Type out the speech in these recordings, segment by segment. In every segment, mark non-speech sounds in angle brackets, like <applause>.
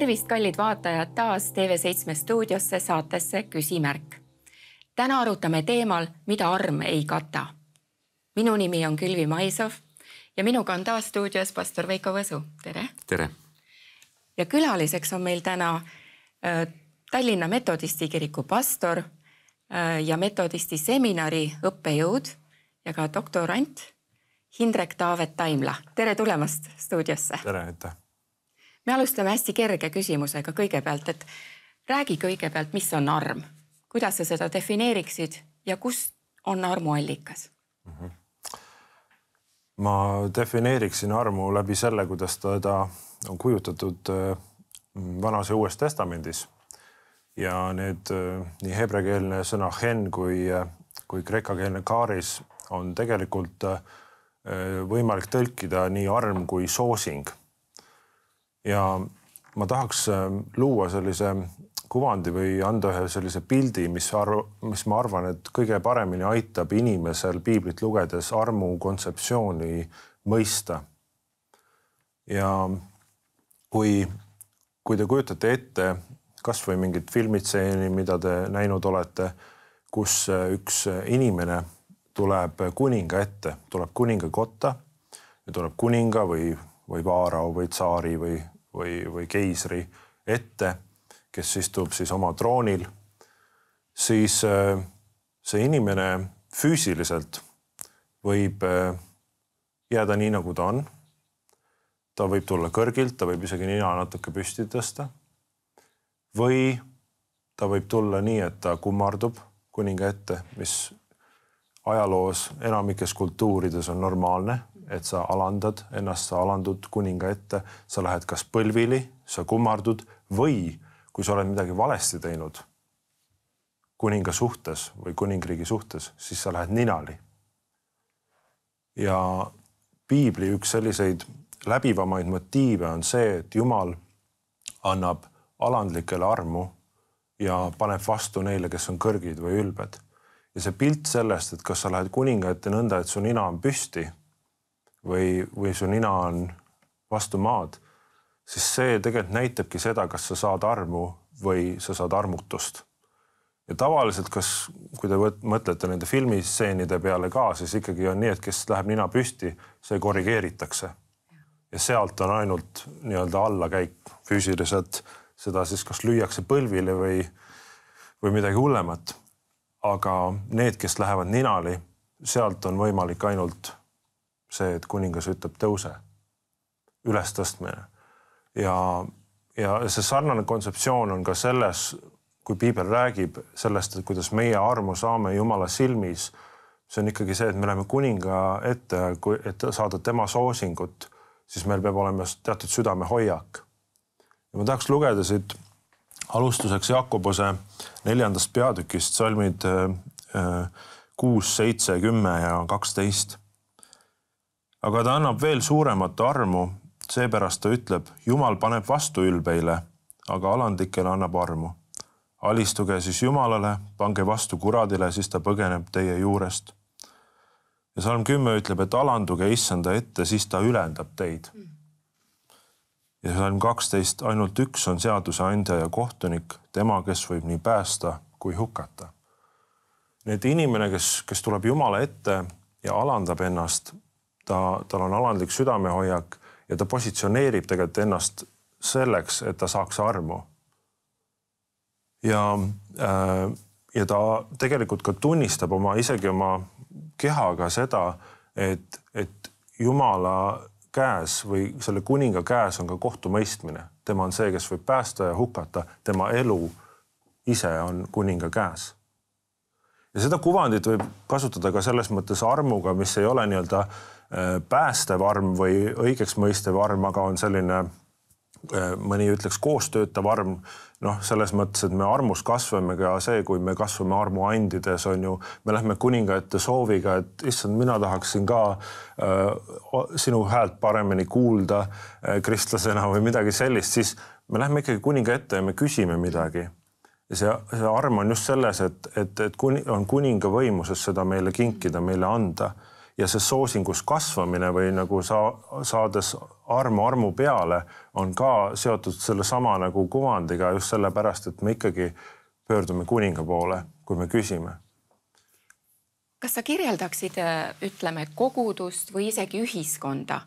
tervist, kallid vaatajad, taas TV7 stuudiosse saatesse Küsimärk. täna arutame teemal, mida arm ei kata. minu nimi on Külvi Maisov ja minuga on taas stuudios pastor Veiko Võsu, tere. tere. ja külaliseks on meil täna äh, Tallinna Metodisti kiriku pastor äh, ja metodisti seminari õppejõud ja ka doktorant Hindrek Taavet Taimla, tere tulemast stuudiosse. tere, aitäh me alustame hästi kerge küsimusega kõigepealt, et räägi kõigepealt, mis on arm, kuidas sa seda defineeriksid ja kus on armu allikas mm? -hmm. ma defineeriksin armu läbi selle, kuidas teda on kujutatud mm, vanas ja uues testamendis ja need äh, nii heebreakeelne sõna hen kui, äh, kui kreekakeelne kaaris on tegelikult äh, võimalik tõlkida nii arm kui soosing ja ma tahaks ähm, luua sellise kuvandi või anda ühe sellise pildi, mis arv, mis ma arvan, et kõige paremini aitab inimesel piiblit lugedes armu kontseptsiooni mõista. ja kui, kui te kujutate ette kasvõi mingit filmitseeni, mida te näinud olete, kus äh, üks äh, inimene tuleb kuninga ette, tuleb kuningakotta ja tuleb kuninga või, või vaarao või tsaari või või, või keisri ette, kes istub siis oma troonil, siis äh, see inimene füüsiliselt võib äh, jääda nii, nagu ta on. ta võib tulla kõrgilt, ta võib isegi nina natuke püsti tõsta. või ta võib tulla nii, et ta kummardub kuninga ette, mis ajaloos enamikes kultuurides on normaalne et sa alandad ennast, sa alandud kuninga ette, sa lähed kas põlvili, sa kummardud või kui sa oled midagi valesti teinud kuninga suhtes või kuningriigi suhtes, siis sa lähed ninali. ja piibli üks selliseid läbivamaid motiive on see, et Jumal annab alandlikele armu ja paneb vastu neile, kes on kõrgid või ülbed. ja see pilt sellest, et kas sa lähed kuninga ette nõnda, et su nina on püsti või, või su nina on vastu maad, siis see tegelikult näitabki seda, kas sa saad armu või sa saad armutust. ja tavaliselt, kas, kui te mõtlete nende filmistseentide peale ka, siis ikkagi on nii, et kes läheb nina püsti, see korrigeeritakse. ja sealt on ainult nii-öelda allakäik füüsiliselt, seda siis kas lüüakse põlvile või, või midagi hullemat. aga need, kes lähevad ninali, sealt on võimalik ainult see, et kuningas ütleb tõuse, ülestõstmine ja, ja see sarnane kontseptsioon on ka selles, kui piibel räägib sellest, et kuidas meie armu saame Jumala silmis, see on ikkagi see, et me läheme kuninga ette, kui, et saada tema soosingut, siis meil peab olema teatud südamehoiak. ja ma tahaks lugeda siit alustuseks Jakobuse neljandast peatükist salmid äh, kuus, seitse, kümme ja kaksteist aga ta annab veel suuremat armu, seepärast ta ütleb, Jumal paneb vastu ülbeile, aga alandlikele annab armu. alistuge siis Jumalale, pange vastu kuradile, siis ta põgeneb teie juurest. ja salm kümme ütleb, et alanduge issanda ette, siis ta ülendab teid. ja salm kaksteist, ainult üks on seaduseandja ja kohtunik, tema, kes võib nii päästa kui hukata. nii et inimene, kes, kes tuleb Jumala ette ja alandab ennast ta, tal on alandlik südamehoiak ja ta positsioneerib tegelikult ennast selleks, et ta saaks armu. ja äh,, ja ta tegelikult ka tunnistab oma, isegi oma kehaga seda, et, et jumala käes või selle kuninga käes on ka kohtumõistmine, tema on see, kes võib päästa ja hukata, tema elu ise on kuninga käes. ja seda kuvandit võib kasutada ka selles mõttes armuga, mis ei ole nii-öelda äh, Äh, päästev arm või õigeksmõistev arm, aga on selline äh, mõni ütleks koostöötav arm, noh, selles mõttes, et me armus kasvame ka see, kui me kasvame armuandides, on ju, me lähme kuninga ette sooviga, et issand, mina tahaksin ka äh, sinu häält paremini kuulda äh, kristlasena või midagi sellist, siis me lähme ikkagi kuninga ette ja me küsime midagi ja see, see arm on just selles, et, et, et kuni, on kuninga võimuses seda meile kinkida, meile anda ja see soosingus kasvamine või nagu sa saades armu armu peale on ka seotud sellesama nagu kuvandiga just sellepärast, et me ikkagi pöördume kuninga poole, kui me küsime. kas sa kirjeldaksid, ütleme kogudust või isegi ühiskonda,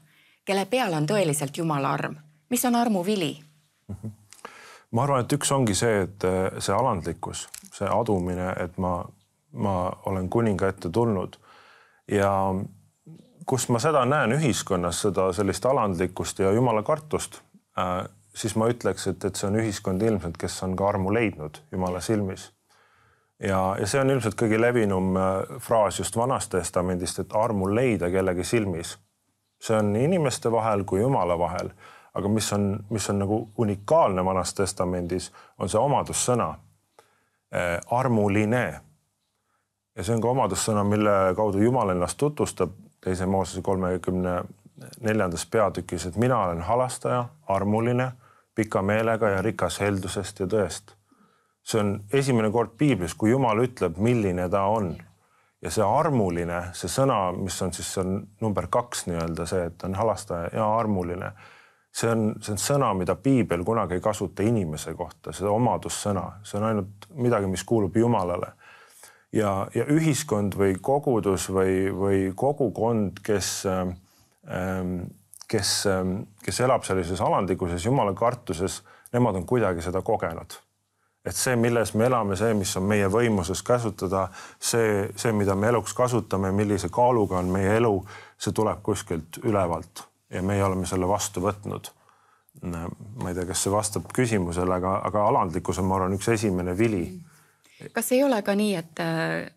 kelle peal on tõeliselt jumala arm, mis on armu vili mm? -hmm ma arvan, et üks ongi see, et eh, see alandlikkus, see adumine, et ma, ma olen kuninga ette tulnud ja kus ma seda näen ühiskonnas, seda sellist alandlikkust ja jumala kartust, äh, siis ma ütleks, et, et see on ühiskond ilmselt, kes on ka armu leidnud jumala silmis. ja, ja see on ilmselt kõige levinum äh, fraas just Vanast Testamendist, et armu leida kellegi silmis. see on nii inimeste vahel kui jumala vahel, aga mis on, mis on nagu unikaalne Vanas Testamendis, on see omadussõna äh, armuline ja see on ka omadussõna, mille kaudu Jumal ennast tutvustab teise Moosese kolmekümne neljandas peatükis, et mina olen halastaja, armuline, pika meelega ja rikas heldusest ja tõest. see on esimene kord piiblis, kui Jumal ütleb, milline ta on. ja see armuline, see sõna, mis on siis see on number kaks nii-öelda see, et on halastaja ja armuline see on, see on sõna, mida piibel kunagi ei kasuta inimese kohta, see omadussõna, see on ainult midagi, mis kuulub Jumalale ja, ja ühiskond või kogudus või, või kogukond, kes ähm, kes, ähm, kes elab sellises alandlikuses jumala kartuses, nemad on kuidagi seda kogenud. et see, milles me elame, see, mis on meie võimuses käsutada, see, see, mida me eluks kasutame, millise kaaluga on meie elu, see tuleb kuskilt ülevalt ja meie oleme selle vastu võtnud. Äh, ma ei tea, kas see vastab küsimusele, aga, aga alandlikkus on, ma arvan, üks esimene vili mm kas ei ole ka nii, et äh,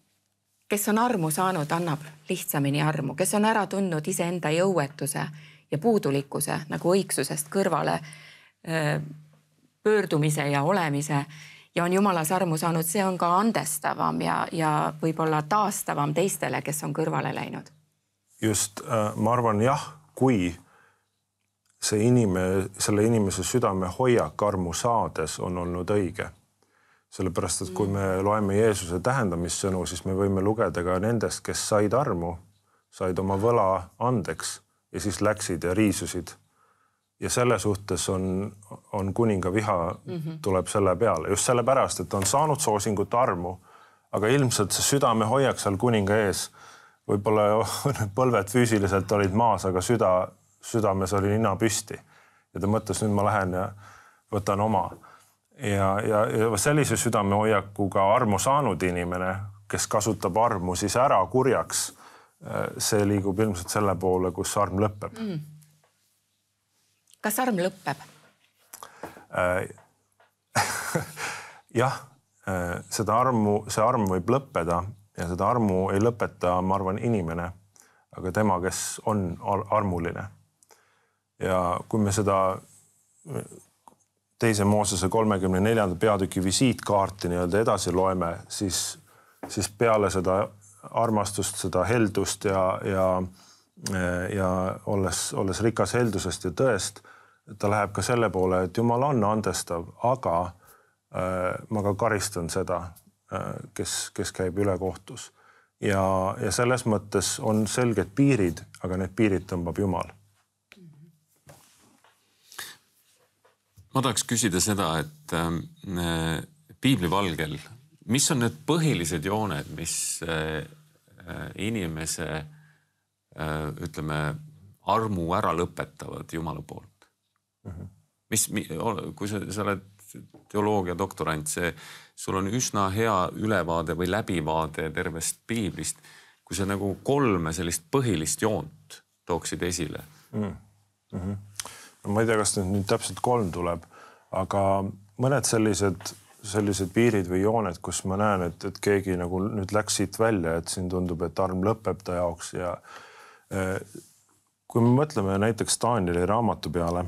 kes on armu saanud, annab lihtsamini armu, kes on ära tundnud iseenda jõuetuse ja puudulikkuse nagu õigsusest kõrvale äh, pöördumise ja olemise ja on jumalas armu saanud, see on ka andestavam ja, ja võib-olla taastavam teistele, kes on kõrvale läinud. just, äh, ma arvan jah, kui see inimene, selle inimese südamehoiak armu saades on olnud õige sellepärast et kui mm. me loeme Jeesuse tähendamissõnu, siis me võime lugeda ka nendest, kes said armu, said oma võla andeks ja siis läksid ja riisusid. ja selle suhtes on, on kuninga viha mm, -hmm. tuleb selle peale just sellepärast, et on saanud soosingut armu, aga ilmselt see südamehoiak seal kuninga ees, võib-olla <laughs> põlved füüsiliselt olid maas, aga süda, südames oli nina püsti ja ta mõtles, nüüd ma lähen ja võtan oma ja, ja, ja sellise südamehoiakuga armu saanud inimene, kes kasutab armu siis ära kurjaks, see liigub ilmselt selle poole, kus arm lõpeb mm.. kas arm lõpeb äh, <laughs> jah, äh, seda armu, see arm võib lõppeda ja seda armu ei lõpeta, ma arvan, inimene, aga tema, kes on ar armuline. ja kui me seda teise Moosese kolmekümne neljanda peatüki visiitkaarti nii-öelda edasi loeme, siis, siis peale seda armastust, seda heldust ja, ja ja olles, olles rikas heldusest ja tõest, ta läheb ka selle poole, et jumal on andestav, aga äh, ma ka karistan seda äh,, kes, kes käib ülekohtus. ja, ja selles mõttes on selged piirid, aga need piirid tõmbab Jumal ma tahaks küsida seda, et ähm, äh, piiblivalgel, mis on need põhilised jooned, mis äh, äh, inimese äh, ütleme, armu ära lõpetavad Jumala poolt mm? -hmm. mis, kui sa, sa oled teoloogia doktorant, see, sul on üsna hea ülevaade või läbivaade tervest piiblist. kui sa nagu kolme sellist põhilist joont tooksid esile mm. -hmm ma ei tea, kas nüüd, nüüd täpselt kolm tuleb, aga mõned sellised, sellised piirid või jooned, kus ma näen, et, et keegi nagu nüüd läks siit välja, et siin tundub, et arm lõpeb ta jaoks ja eh, kui me mõtleme näiteks Danieli raamatu peale,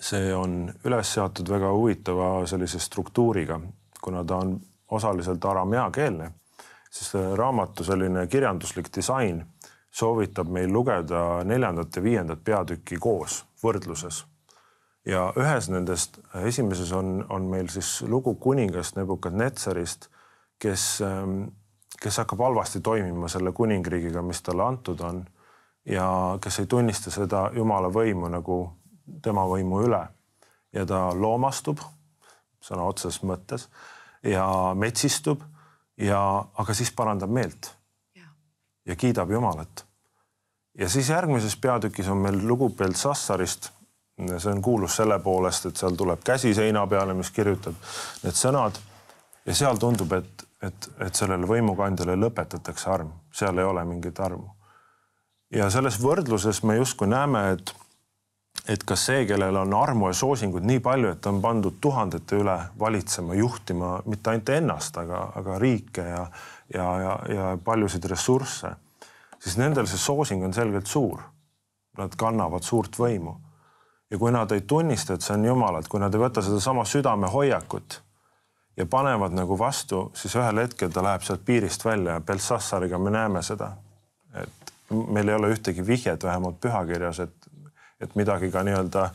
see on üles seatud väga huvitava sellise struktuuriga, kuna ta on osaliselt arameakeelne, siis raamatu selline kirjanduslik disain soovitab meil lugeda neljandat ja viiendat peatükki koos võrdluses. ja ühes nendest, esimeses on, on meil siis lugu kuningast Nebukadnetserist, kes, ähm, kes hakkab halvasti toimima selle kuningriigiga, mis talle antud on ja kes ei tunnista seda jumala võimu nagu tema võimu üle ja ta loomastub sõna otseses mõttes ja metsistub ja, aga siis parandab meelt ja kiidab Jumalat. ja siis järgmises peatükis on meil lugu Beltsassarist. see on kuulus selle poolest, et seal tuleb käsi seina peale, mis kirjutab need sõnad ja seal tundub, et, et, et sellele võimukandjale lõpetatakse arm, seal ei ole mingit armu. ja selles võrdluses me justkui näeme, et et kas see, kellel on armu ja soosingud nii palju, et on pandud tuhandete üle valitsema, juhtima mitte ainult ennast, aga, aga riike ja, ja, ja, ja paljusid ressursse, siis nendel see soosing on selgelt suur. Nad kannavad suurt võimu. ja kui nad ei tunnista, et see on jumal, et kui nad ei võta sedasama südamehoiakut ja panevad nagu vastu, siis ühel hetkel ta läheb sealt piirist välja ja Belsassariga me näeme seda, et meil ei ole ühtegi vihjet vähemalt pühakirjas, et et midagi ka nii-öelda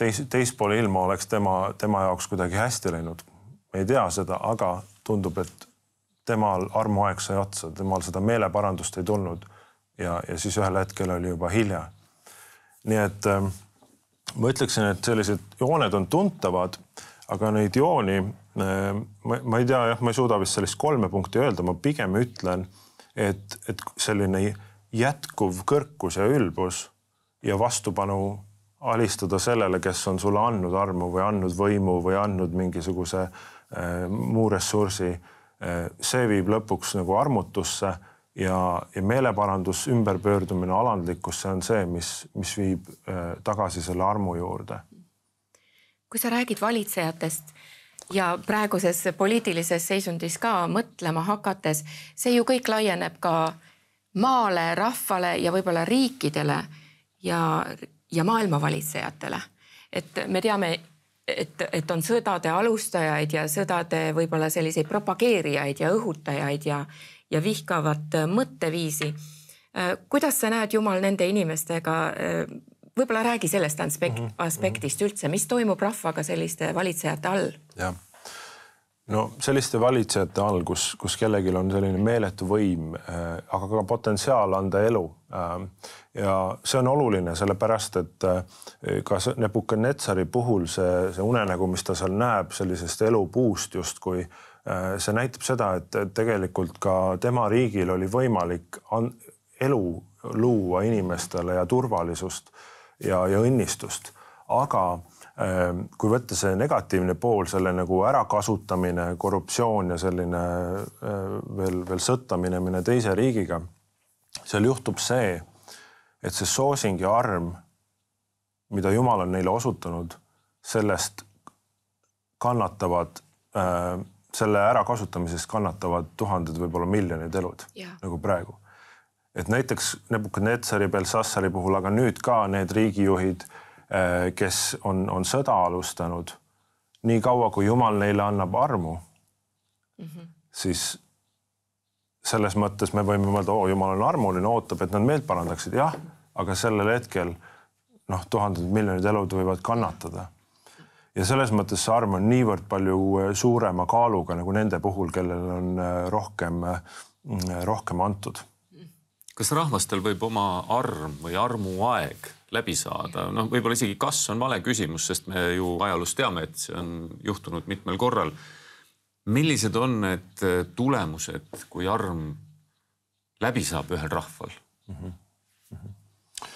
teis, teispool ilma oleks tema, tema jaoks kuidagi hästi läinud. me ei tea seda, aga tundub, et temal armuaeg sai otsa, temal seda meeleparandust ei tulnud. ja, ja siis ühel hetkel oli juba hilja. nii et ähm, ma ütleksin, et sellised jooned on tuntavad, aga neid jooni äh, ma, ma ei tea jah, ma ei suuda vist sellist kolme punkti öelda, ma pigem ütlen, et, et selline jätkuv kõrkus ja ülbus ja vastupanu alistada sellele, kes on sulle andnud armu või andnud võimu või andnud mingisuguse äh, muu ressursi äh,. see viib lõpuks nagu armutusse ja, ja meeleparandus, ümberpöördumine, alandlikkus, see on see, mis, mis viib äh, tagasi selle armu juurde. kui sa räägid valitsejatest ja praeguses poliitilises seisundis ka mõtlema hakates, see ju kõik laieneb ka maale, rahvale ja võib-olla riikidele ja, ja maailmavalitsejatele. et me teame, et, et on sõdade alustajaid ja sõdade võib-olla selliseid propageerijaid ja õhutajaid ja, ja vihkavat mõtteviisi. Äh, kuidas sa näed, Jumal, nende inimestega, äh, võib-olla räägi sellest aspekt, mhm, mhm. aspektist üldse, mis toimub rahvaga selliste valitsejate all? jah no selliste valitsejate all, kus, kus kellelgi on selline meeletu võim äh,, aga ka potentsiaal anda elu äh,. ja see on oluline, sellepärast et äh, ka Nebukadnetsari puhul see, see unenägu, mis ta seal näeb sellisest elupuust justkui äh,, see näitab seda, et tegelikult ka tema riigil oli võimalik elu luua inimestele ja turvalisust ja, ja õnnistust, aga äh, Ehm, kui võtta see negatiivne pool, selle nagu ärakasutamine, korruptsioon ja selline ehm, veel, veel sõtta minemine teise riigiga, seal juhtub see, et see soosing ja arm, mida Jumal on neile osutanud, sellest kannatavad äh, selle ärakasutamisest kannatavad tuhanded, võib-olla miljonid elud yeah. nagu praegu. et näiteks Nebukadnetsari, Belsassari puhul, aga nüüd ka need riigijuhid Äh, kes on, on sõda alustanud, nii kaua kui Jumal neile annab armu mm, -hmm. siis selles mõttes me võime mõelda, oo Jumal on armuline, ootab, et nad meelt parandaksid, jah, aga sellel hetkel noh, tuhanded miljonid elud võivad kannatada. ja selles mõttes see arm on niivõrd palju äh, suurema kaaluga nagu nende puhul, kellel on äh, rohkem, rohkem antud. kas rahvastel võib oma arm või armuaeg läbi saada, noh, võib-olla isegi kas on vale küsimus, sest me ju ajaloost teame, et see on juhtunud mitmel korral. millised on need äh, tulemused, kui arm läbi saab ühel rahval mm? -hmm. Mm -hmm.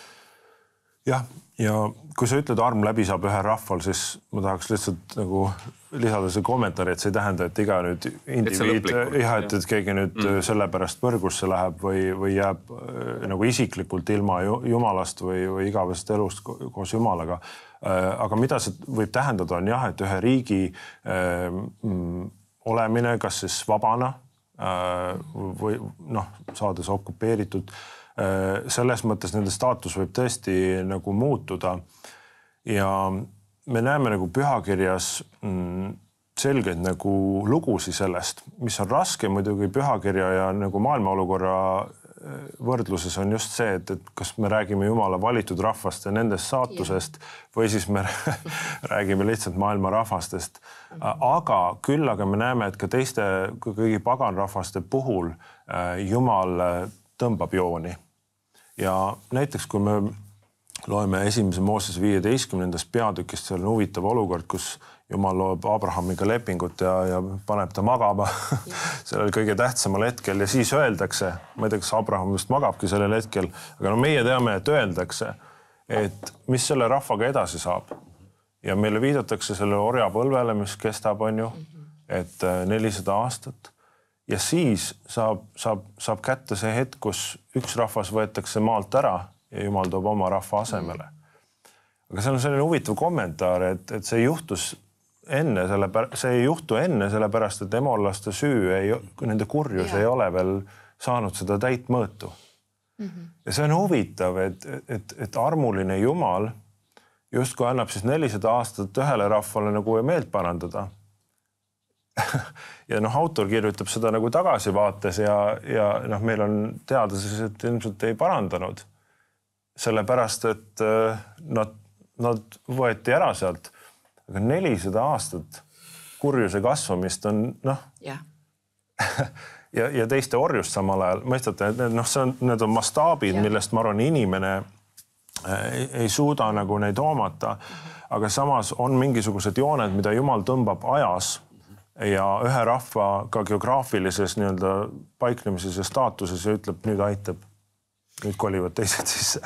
jah, ja kui sa ütled, arm läbi saab ühel rahval, siis ma tahaks lihtsalt nagu lisada see kommentaari, et see ei tähenda, et iga nüüd indiviid, jah, et, et keegi nüüd mm. sellepärast põrgusse läheb või, või jääb äh, nagu isiklikult ilma jumalast või, või igavesest elust koos jumalaga. Äh, aga mida see võib tähendada, on jah, et ühe riigi öö, äh, mm, olemine, kas siis vabana öö, või noh, saades okupeeritud, selles mõttes nende staatus võib tõesti nagu muutuda ja me näeme nagu pühakirjas mm, selgeid nagu lugusi sellest, mis on raske muidugi pühakirja ja nagu maailma olukorra eh, võrdluses on just see, et, et kas me räägime jumala valitud rahvast ja nendest saatusest või siis me <laughs> räägime lihtsalt maailma rahvastest. aga küll, aga me näeme, et ka teiste, kõigi paganrahvaste puhul eh, jumal eh, tõmbab jooni. ja näiteks, kui me loeme esimese Mooses viieteistkümnendast peatükist, seal on huvitav olukord, kus jumal loob Abrahamiga lepingut ja, ja paneb ta magama <laughs> sellel kõige tähtsamal hetkel ja siis öeldakse, ma ei tea, kas Abraham just magabki sellel hetkel, aga no meie teame, et öeldakse, et mis selle rahvaga edasi saab. ja meile viidatakse selle orjapõlvele, mis kestab, on ju, et äh, nelisada aastat ja siis saab, saab, saab kätte see hetk, kus üks rahvas võetakse maalt ära ja jumal toob oma rahva asemele. aga seal on selline huvitav kommentaar, et, et see juhtus enne selle, see ei juhtu enne sellepärast, et emollaste süü ei, nende kurjus ja. ei ole veel saanud seda täit mõõtu mm. -hmm. ja see on huvitav, et, et, et armuline Jumal justkui annab siis nelisada aastat ühele rahvale nagu meelt parandada <laughs> ja noh, autor kirjutab seda nagu tagasivaates ja, ja noh, meil on teada siis, et ilmselt ei parandanud sellepärast et äh, nad, nad võeti ära sealt. aga nelisada aastat kurjuse kasvamist on noh yeah.. <laughs> ja, ja teiste orjust samal ajal, mõistate, et noh, see on, need on mastaabid yeah., millest ma arvan, inimene äh, ei, ei suuda nagu neid hoomata. aga samas on mingisugused jooned, mida jumal tõmbab ajas ja ühe rahva ka geograafilises nii-öelda paiknemises ja staatuses ja ütleb, nüüd aitab nüüd kolivad teised sisse.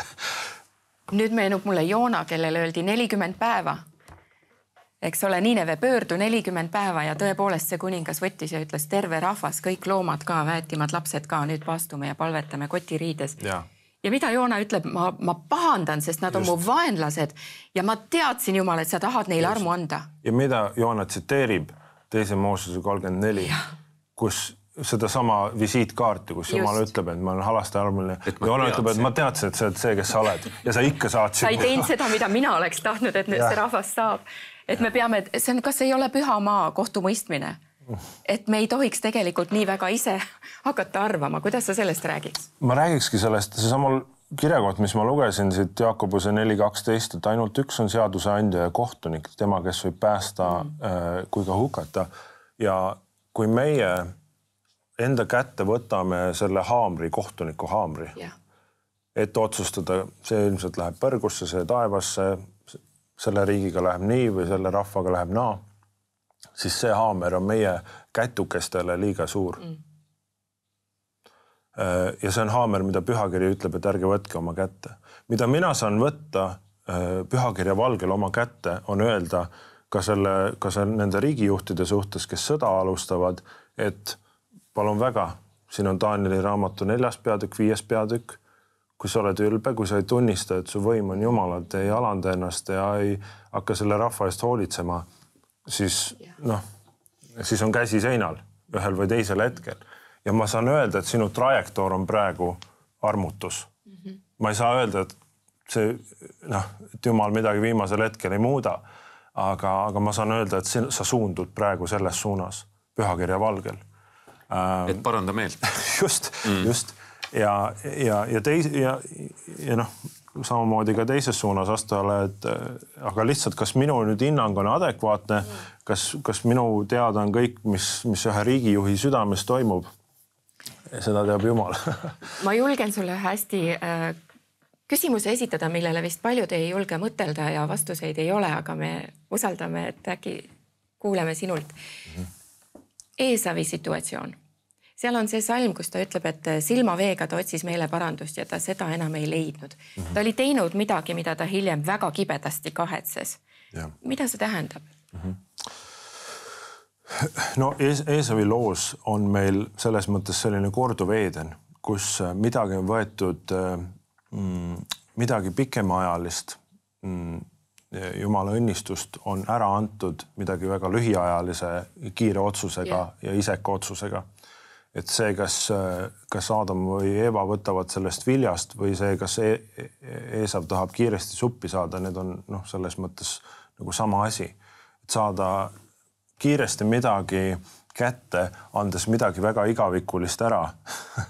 nüüd meenub mulle Joona, kellele öeldi nelikümmend päeva. eks ole, Niineve pöördu nelikümmend päeva ja tõepoolest see kuningas võttis ja ütles terve rahvas, kõik loomad ka, väetimad lapsed ka, nüüd paastume ja palvetame kotiriides ja mida Joona ütleb, ma, ma pahandan, sest nad Just. on mu vaenlased ja ma teadsin, Jumal, et sa tahad neile Just. armu anda. ja mida Joona tsiteerib teise Moosuse kolmkümmend neli, kus sedasama visiitkaarti, kus jumal ütleb, et ma olen halasti armuline ja Ona ütleb, et ma teadsin, et sa oled see, kes sa oled ja sa ikka saatsid. sa ei teinud seda, mida mina oleks tahtnud, et nüüd ja. see rahvas saab. et ja. me peame, see on, kas ei ole püha maa kohtumõistmine? et me ei tohiks tegelikult nii väga ise hakata arvama, kuidas sa sellest räägiks? ma räägikski sellest, seesamal kirjakoht, mis ma lugesin siit Jaakobuse neli kaksteist, et ainult üks on seaduseandja ja kohtunik, tema, kes võib päästa mm. Äh, kui ka hukata ja kui meie enda kätte võtame selle haamri, kohtuniku haamri yeah., et otsustada, see ilmselt läheb põrgusse, see taevasse, selle riigiga läheb nii või selle rahvaga läheb naa, siis see haamer on meie kätukestele liiga suur mm. Äh, ja see on haamer, mida pühakiri ütleb, et ärge võtke oma kätte. mida mina saan võtta äh, pühakirja valgel oma kätte, on öelda ka selle, ka selle nende riigijuhtide suhtes, kes sõda alustavad, et palun väga, siin on Danieli raamatu neljas peatükk, viies peatükk. kui sa oled ülbe, kui sa ei tunnista, et su võim on jumalalt, ei alanda ennast ja ei hakka selle rahva eest hoolitsema, siis noh, siis on käsi seinal ühel või teisel hetkel ja ma saan öelda, et sinu trajektoor on praegu armutus mm. -hmm. ma ei saa öelda, et see noh, et jumal midagi viimasel hetkel ei muuda. aga, aga ma saan öelda, et see, sa suundud praegu selles suunas pühakirja valgel Ehm, et paranda meelt <laughs> just mm., just ja, ja, ja teise ja, ja noh, samamoodi ka teises suunas astujale, et äh, aga lihtsalt, kas minu nüüd hinnang on adekvaatne mm., kas, kas minu teada on kõik, mis, mis ühe riigijuhi südames toimub. seda teab Jumal <laughs> ma julgen sulle hästi äh, küsimuse esitada, millele vist paljud ei julge mõtelda ja vastuseid ei ole, aga me usaldame, et äkki kuuleme sinult mm. -hmm Eesavi situatsioon. seal on see salm, kus ta ütleb, et äh, silmaveega ta otsis meeleparandust ja ta seda enam ei leidnud mm. -hmm. ta oli teinud midagi, mida ta hiljem väga kibedasti kahetses. mida see tähendab mm? -hmm no Ees-, Eesavi loos on meil selles mõttes selline korduv Eeden, kus äh, midagi on võetud äh, mm,, midagi pikemaajalist mm, jumala õnnistust on ära antud midagi väga lühiajalise kiire otsusega yeah. ja iseka otsusega. et see, kas, kas Adam või Eva võtavad sellest viljast või see, kas e Eesav tahab kiiresti suppi saada, need on noh, selles mõttes nagu sama asi, et saada kiiresti midagi kätte, andes midagi väga igavikulist ära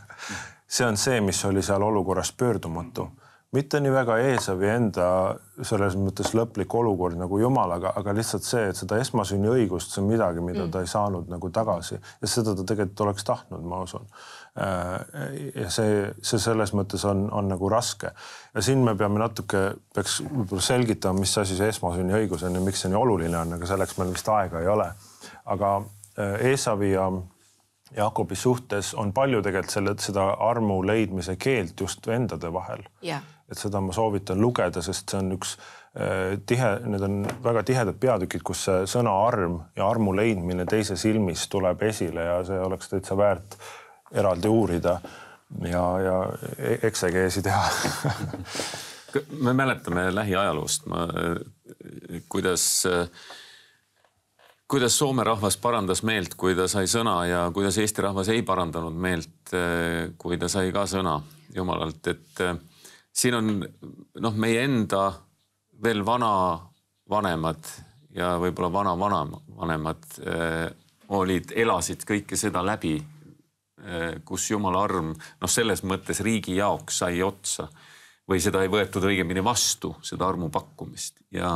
<laughs> see on see, mis oli seal olukorras pöördumatu mm mitte nii väga Eesavi enda selles mõttes lõplik olukord nagu jumalaga, aga lihtsalt see, et seda esmasünni õigust, see on midagi, mida mm. ta ei saanud nagu tagasi ja seda ta tegelikult oleks tahtnud, ma usun. Äh, ja see, see selles mõttes on, on nagu raske ja siin me peame natuke, peaks võib-olla selgitama, mis asi see esmasünni õigus on ja miks see nii oluline on, aga selleks meil vist aega ei ole. aga äh, Eesavi ja Jaakobi suhtes on palju tegelikult selle, seda armu leidmise keelt just vendade vahel yeah et seda ma soovitan lugeda, sest see on üks äh, tihe, need on väga tihedad peatükid, kus see sõna arm ja armu leidmine teise silmis tuleb esile ja see oleks täitsa väärt eraldi uurida ja, ja e-, eksegeesi teha <laughs> me mäletame lähiajaloost, ma, kuidas kuidas Soome rahvas parandas meelt, kui ta sai sõna ja kuidas Eesti rahvas ei parandanud meelt, kui ta sai ka sõna jumalalt, et siin on noh, meie enda veel vanavanemad ja võib-olla vana-vanavanemad eh, äh, olid, elasid kõike seda läbi eh,, kus jumala arm noh, selles mõttes riigi jaoks sai otsa või seda ei võetud õigemini vastu, seda armu pakkumist ja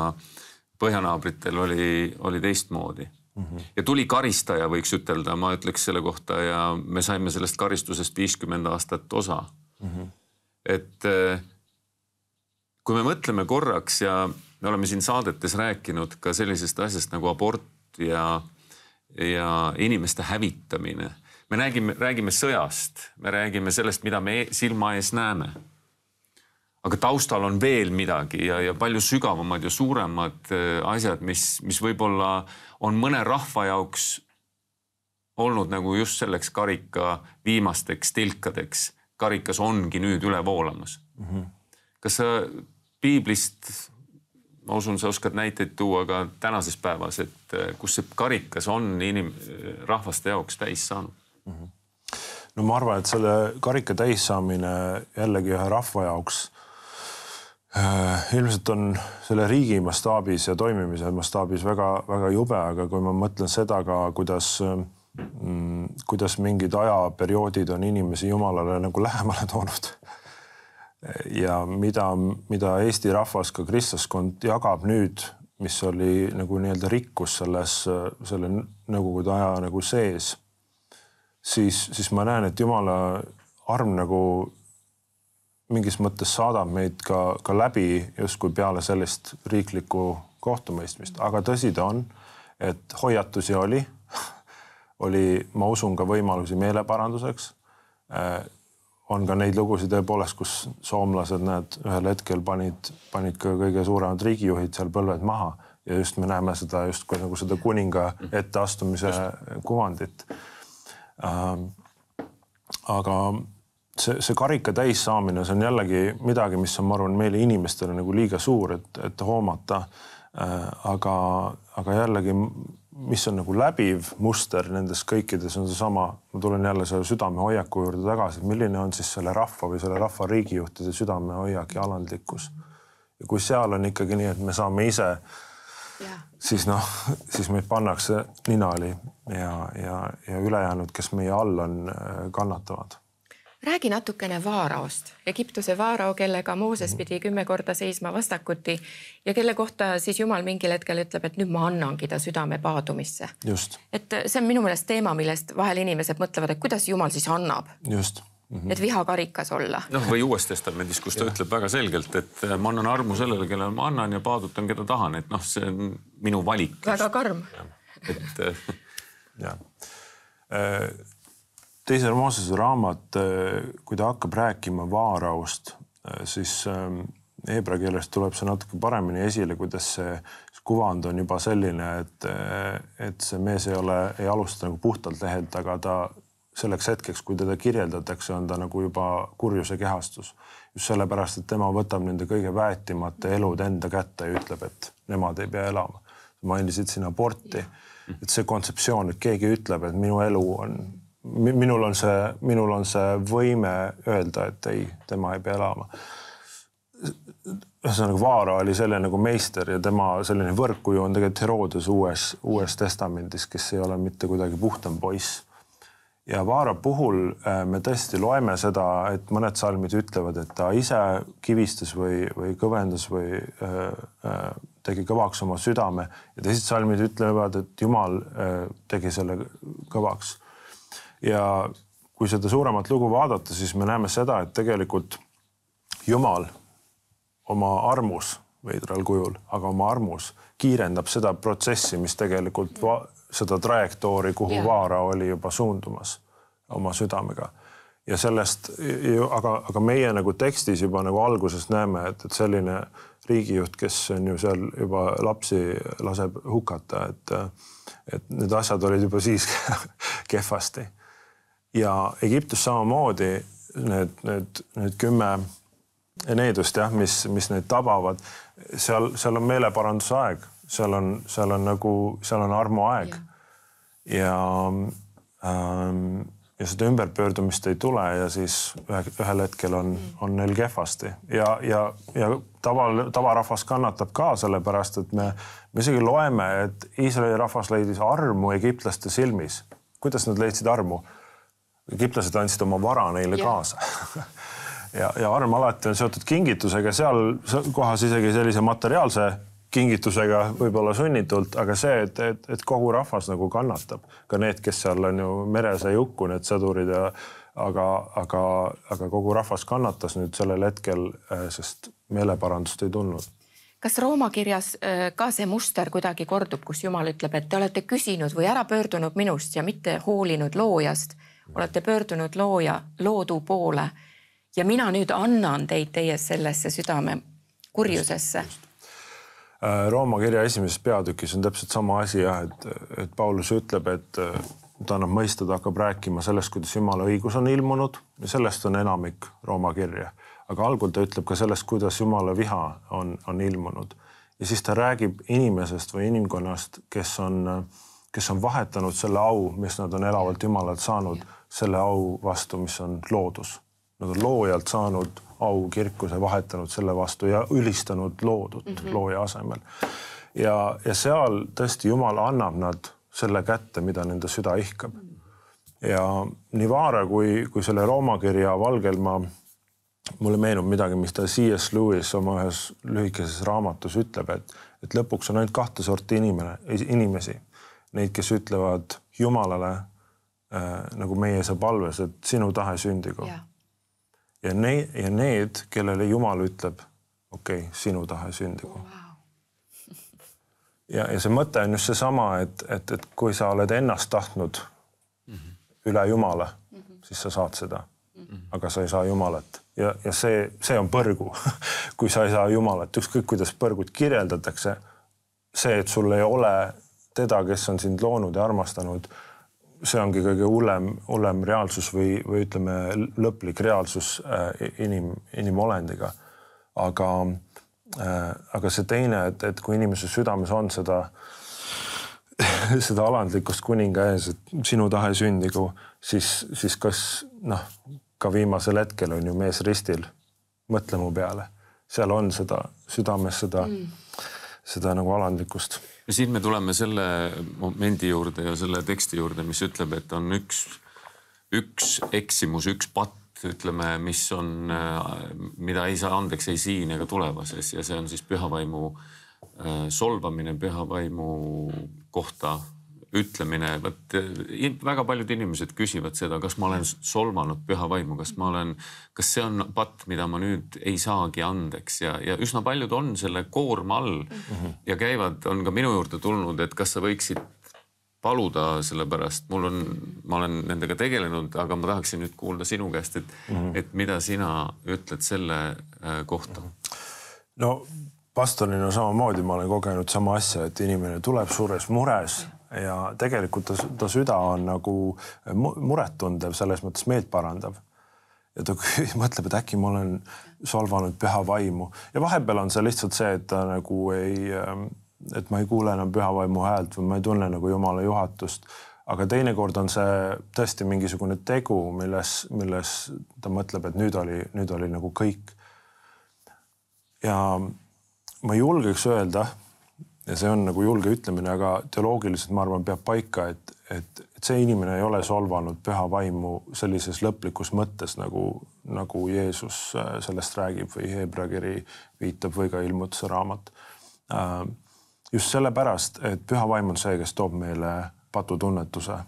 põhjanaabritel oli, oli teistmoodi Mm -hmm. ja tuli karistaja, võiks ütelda, ma ütleks selle kohta ja me saime sellest karistusest viiskümmend aastat osa mm. -hmm. et äh, kui me mõtleme korraks ja me oleme siin saadetes rääkinud ka sellisest asjast nagu abort ja, ja inimeste hävitamine. me räägime, räägime sõjast, me räägime sellest, mida me e-, silma ees näeme. aga taustal on veel midagi ja, ja palju sügavamad ja suuremad äh, asjad, mis, mis võib-olla on mõne rahva jaoks olnud nagu just selleks karika viimasteks tilkadeks. karikas ongi nüüd üle voolamas mm. -hmm. kas sa piiblist, ma usun, sa oskad näiteid tuua ka tänases päevas, et eh, kus see karikas on inim-, rahvaste jaoks täis saanud mm? -hmm. no ma arvan, et selle karika täissaamine jällegi ühe rahva jaoks eh, ilmselt on selle riigi mastaabis ja toimimise mastaabis väga-väga jube, aga kui ma mõtlen seda ka, kuidas mm, kuidas mingid ajaperioodid on inimesi jumalale nagu lähemale toonud <laughs> ja mida, mida Eesti rahvas, ka kristlaskond jagab nüüd, mis oli nagu nii-öelda rikkus selles, selle nõukogude aja nagu sees, siis, siis ma näen, et jumala arm nagu mingis mõttes saadab meid ka, ka läbi justkui peale sellist riiklikku kohtumõistmist, aga tõsi ta on, et hoiatusi oli <laughs> oli, ma usun, ka võimalusi meeleparanduseks äh, on ka neid lugusid tõepoolest, kus soomlased, näed, ühel hetkel panid, panid ka kõige suuremad riigijuhid seal põlved maha ja just me näeme seda justkui nagu seda kuninga etteastumise just. kuvandit ähm,. aga see, see karika täis saamine, see on jällegi midagi, mis on, ma arvan, meile inimestele nagu liiga suur, et, et hoomata äh,. aga, aga jällegi mis on nagu läbiv muster nendes kõikides, on seesama, ma tulen jälle selle südamehoiaku juurde tagasi, milline on siis selle rahva või selle rahva riigijuhtide südamehoiak ja alandlikkus. ja kui seal on ikkagi nii, et me saame ise yeah., siis noh, siis meid pannakse ninali ja, ja, ja ülejäänud, kes meie all on, kannatavad räägi natukene Vaaraost, Egiptuse Vaarao, kellega Mooses pidi kümme korda seisma vastakuti ja kelle kohta siis Jumal mingil hetkel ütleb, et nüüd ma annangi ta südame paadumisse. et see on minu meelest teema, millest vahel inimesed mõtlevad, et kuidas Jumal siis annab. just Mm -hmm. et vihakarikas olla. noh, või Uues Testamendis, kus ta ja. ütleb väga selgelt, et äh, ma annan armu sellele, kellele ma annan ja paadutan, keda tahan, et noh, see on minu valik. väga karm. et äh, <laughs> jah äh, teise Moosese raamat, eh, kui ta hakkab rääkima vaaraust, eh, siis ehm, heebra keeles tuleb see natuke paremini esile, kuidas see kuvand on juba selline, et, eh, et see mees ei ole, ei alusta nagu puhtalt lehelt, aga ta selleks hetkeks, kui teda kirjeldatakse, on ta nagu juba kurjuse kehastus. just sellepärast, et tema võtab nende kõige väetimate elud enda kätte ja ütleb, et nemad ei pea elama. mainisid siin aborti, et see kontseptsioon, et keegi ütleb, et minu elu on minul on see, minul on see võime öelda, et ei, tema ei pea elama. ühesõnaga Vaara oli selle nagu meister ja tema selline võrkkuju on tegelikult Herodes uues, uues testamendis, kes ei ole mitte kuidagi puhtam poiss ja Vaara puhul äh, me tõesti loeme seda, et mõned salmid ütlevad, et ta ise kivistas või, või kõvendas või äh, äh tegi kõvaks oma südame ja teised salmid ütlevad, et Jumal äh, tegi selle kõvaks ja kui seda suuremat lugu vaadata, siis me näeme seda, et tegelikult Jumal oma armus veidral kujul, aga oma armus kiirendab seda protsessi, mis tegelikult seda trajektoori, kuhu ja. Vaara oli juba suundumas oma südamega. ja sellest, aga, aga meie nagu tekstis juba nagu alguses näeme, et, et selline riigijuht, kes on ju seal juba lapsi laseb hukata, et, et need asjad olid juba siis <laughs> kehvasti ja Egiptus samamoodi need, need, need kümme needust jah, mis, mis neid tabavad, seal, seal on meeleparanduse aeg, seal on, seal on nagu, seal on armuaeg ja ähm, ja seda ümberpöördumist ei tule ja siis ühel hetkel on, on neil kehvasti ja, ja, ja taval, tavarahvas kannatab ka sellepärast, et me, me isegi loeme, et Iisraeli rahvas leidis armu egiptlaste silmis. kuidas nad leidsid armu? egiptlased andsid oma vara neile ja. kaasa <laughs> ja, ja arm alati on seotud kingitusega, seal kohas isegi sellise materiaalse kingitusega võib-olla sunnitult, aga see, et, et, et kogu rahvas nagu kannatab, ka need, kes seal on ju meres ei hukku, need sõdurid ja aga, aga, aga kogu rahvas kannatas nüüd sellel hetkel, äh, sest meeleparandust ei tulnud kas Rooma kirjas äh, ka see muster kuidagi kordub, kus Jumal ütleb, et te olete küsinud või ära pöördunud minust ja mitte hoolinud loojast olete pöördunud looja, loodu poole ja mina nüüd annan teid teie sellesse südame kurjusesse. Äh, Rooma kirja esimeses peatükis on täpselt sama asi jah, et, et Paulus ütleb, et ta annab mõista, ta hakkab rääkima sellest, kuidas Jumala õigus on ilmunud ja sellest on enamik Rooma kirja. aga algul ta ütleb ka sellest, kuidas Jumala viha on, on ilmunud ja siis ta räägib inimesest või inimkonnast, kes on, kes on vahetanud selle au, mis nad on elavalt Jumalalt saanud selle au vastu, mis on loodus. Nad on loojalt saanud au kirkuse vahetanud selle vastu ja ülistanud loodut mm -hmm. looja asemel. ja, ja seal tõesti Jumal annab nad selle kätte, mida nende süda ihkab. ja nii Vaara kui, kui selle Rooma kirja Valgelmaa mulle meenub midagi, mis ta C.S. Lewis oma ühes lühikeses raamatus ütleb, et, et lõpuks on ainult kahte sorti inimene, inimesi. Neid, kes ütlevad Jumalale Äh, nagu meie sa palves, et sinu tahe sündigu yeah.. ja neid ja need, kellele Jumal ütleb, okei okay,, sinu tahe sündigu wow. <laughs> ja, ja see mõte on just seesama, et, et, et kui sa oled ennast tahtnud mm -hmm. üle Jumala mm, -hmm. siis sa saad seda mm. -hmm. aga sa ei saa Jumalat ja, ja see, see on põrgu <laughs> kui sa ei saa Jumalat, ükskõik kuidas põrgut kirjeldatakse, see, et sul ei ole teda, kes on sind loonud ja armastanud see ongi kõige hullem, hullem reaalsus või, või ütleme, lõplik reaalsus äh, inim, inimolendiga. aga, äh, aga see teine, et, et kui inimese südames on seda, <laughs> seda alandlikkust kuninga ees, et sinu tahe sündigu, siis, siis kas noh, ka viimasel hetkel on ju mees ristil, mõtle mu peale, seal on seda südames seda mm seda nagu alandlikkust. ja siin me tuleme selle momendi juurde ja selle teksti juurde, mis ütleb, et on üks, üks eksimus, üks patt, ütleme, mis on, mida ei saa andeks ei siin ega tulevases ja see on siis pühavaimu äh, solvamine, pühavaimu kohta ütlemine, vot eh, väga paljud inimesed küsivad seda, kas ma olen solvanud püha vaimu, kas ma olen, kas see on patt, mida ma nüüd ei saagi andeks ja, ja üsna paljud on selle koorma all mm -hmm. ja käivad, on ka minu juurde tulnud, et kas sa võiksid paluda, sellepärast mul on, ma olen nendega tegelenud, aga ma tahaksin nüüd kuulda sinu käest, et mm, -hmm. et mida sina ütled selle äh, kohta mm? -hmm. no pastorina samamoodi ma olen kogenud sama asja, et inimene tuleb suures mures mm, -hmm ja tegelikult ta, ta süda on nagu murettundev, selles mõttes meelt parandav. ja ta <laughs> mõtleb, et äkki ma olen solvanud püha vaimu ja vahepeal on see lihtsalt see, et ta nagu ei, ähm, et ma ei kuule enam püha vaimu häält või ma ei tunne nagu jumala juhatust aga teinekord on see tõesti mingisugune tegu, milles, milles ta mõtleb, et nüüd oli, nüüd oli nagu kõik. ja ma julgeks öelda ja see on nagu julge ütlemine, aga teoloogiliselt ma arvan, peab paika, et, et, et see inimene ei ole solvanud püha vaimu sellises lõplikus mõttes nagu, nagu Jeesus äh, sellest räägib või Hebra kiri viitab või ka ilmutuse raamat. Äh, just sellepärast, et püha vaim on see, kes toob meile patutunnetuse